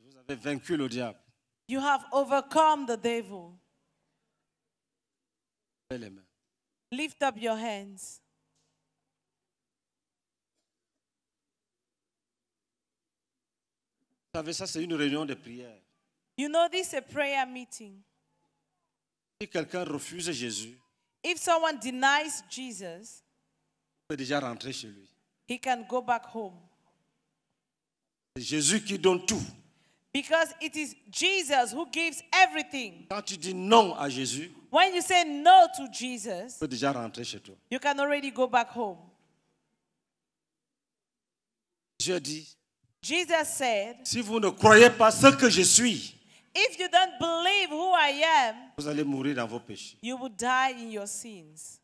Vous avez vaincu le diable. You have overcome the devil. Lift up your hands. Vous savez, ça, c'est une réunion de prière. You know, this is a prayer meeting. Si quelqu'un refuse Jésus, If someone denies Jesus, il peut déjà rentrer chez lui. he can go back home C'est Jésus qui donne tout. because it is Jesus who gives everything. Quand tu dis non à Jésus, When you say no to Jesus, peut déjà rentrer chez toi. you can already go back home. Jésus a dit, si vous ne croyez pas ce que je suis, vous allez mourir dans vos péchés. You will die in your sins.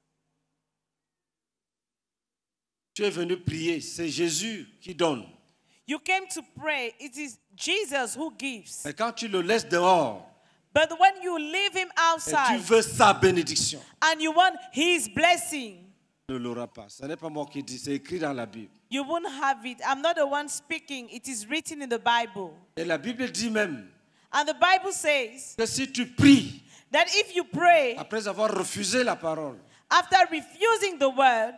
Tu es venu prier, c'est Jésus qui donne. You came to pray, it is Jesus who gives. Mais quand tu le laisses dehors, But when you leave him outside, tu veux sa bénédiction, and you want his blessing, ne l'auras pas. Ce n'est pas moi qui dis, c'est écrit dans la Bible. You won't have it. I'm not the one speaking. It is written in the Bible. Et la Bible dit même And the Bible says que si tu pries, that if you pray, après avoir refusé la parole, after refusing the word,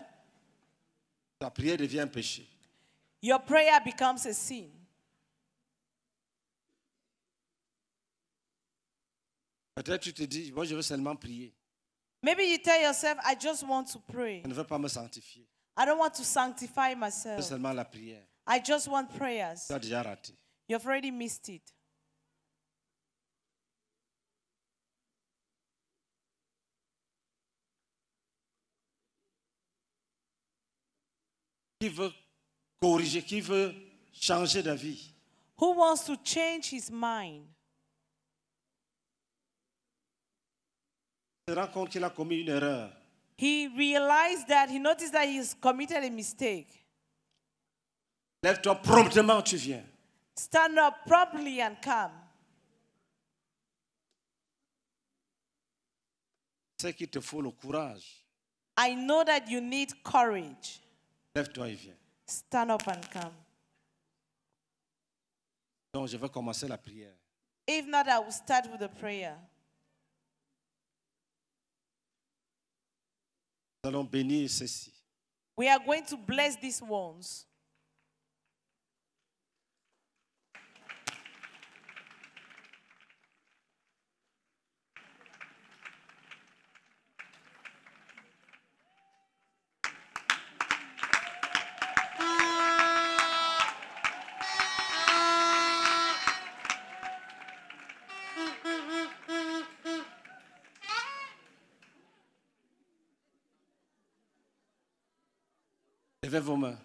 ta prière devient un péché. your prayer becomes a sin. Peut-être tu te dis, moi je veux seulement prier. Maybe you tell yourself, I just want to pray. Je ne veux pas me sanctifier. I don't want to sanctify myself. la prière. I just want prayers. raté. You've already missed it. Qui veut corriger, qui veut changer d'avis? Who wants to change his mind? Se rend compte qu'il a commis une erreur. He realized that, he noticed that he's committed a mistake. Lève-toi promptement, tu viens. Stand up promptly and come. C'est qu'il te faut le courage. I know that you need courage. Lève-toi et viens. Stand up and come. Donc, je vais commencer la prière. If not, I will start with the prayer. Nous allons bénir ceci. We are going to bless these ones. Levez vos mains.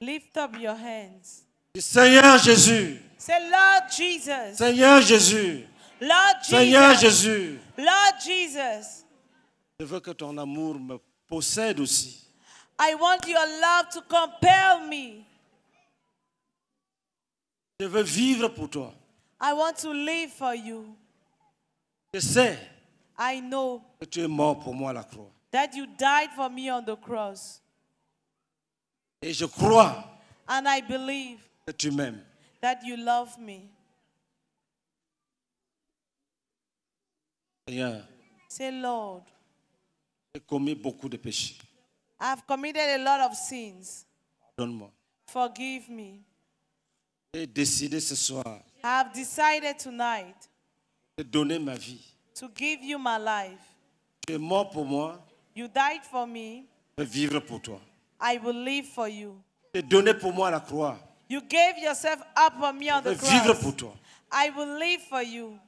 Lift up your hands. Seigneur Jésus. Lord Jesus. Seigneur Jésus. Lord Jesus. Seigneur Jésus. Lord Jesus. Je veux que ton amour me possède aussi. I want your love to compel me. Je veux vivre pour toi. I want to live for you. Je sais I know que tu es mort pour moi à la croix. that you died for me on the cross. Et je crois And I believe que tu m'aimes. That you love me. Yeah. Say, Lord, j'ai commis beaucoup de péchés. I've committed a lot of sins. Pardonne-moi. Forgive me. J'ai décidé ce soir. I've decided tonight. De donner ma vie. To give you my life. Tu es mort pour moi. You died for me. Je vivre pour toi. I will live for you. Te donner pour moi à la croix. You gave yourself up for me on Je the cross. vivre pour toi. I will live for you.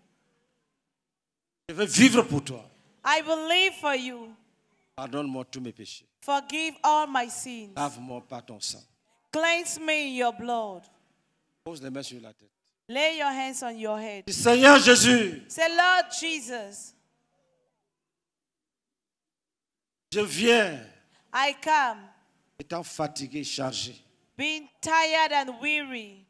Je vais vivre pour toi. I will live for you. Pardonne-moi tous mes péchés. Forgive all my sins. Lave-moi par ton sang. Cleanse me in your blood. Pose les mains sur la tête. Lay your hands on your head. Seigneur Jésus, Say, Lord Jesus, je viens, I come Étant fatigué, chargé. Being tired and weary.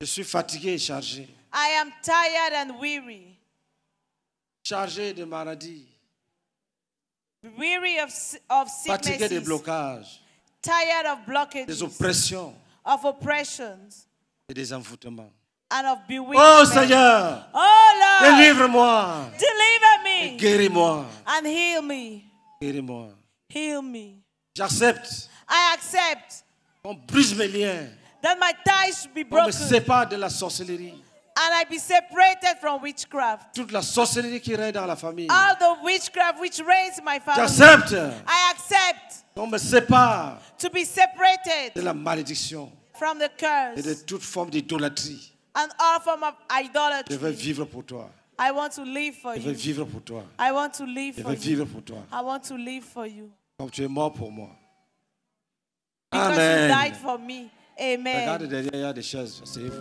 Je suis fatigué et chargé. I am tired and weary. Chargé de maladies. Weary of, of sicknesses. Fatigué de blocages. Tired of blockages. Des oppressions. Of oppressions. Et des envoûtements. And of oh Seigneur, oh délivre-moi. Deliver me. Guéris-moi. And heal me. Guéris-moi. Heal me. J'accepte. I accept. On brise mes liens. That my ties be broken. On me sépare de la sorcellerie. And I be separated from witchcraft. Toute la sorcellerie qui règne dans la famille. All the witchcraft which reigns in my family. J'accepte. I accept. On me sépare. To be separated. De la malédiction. From the curse. Et de toute forme d'idolâtrie. And all form of idolatry. Je veux vivre pour toi. I want to live for Je veux you. Vivre pour toi. I want to live Je for veux Vivre pour toi. I want to live for you. Comme Because Amen. you died for me. Amen.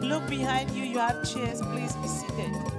Look behind you, you have chairs. Please be seated.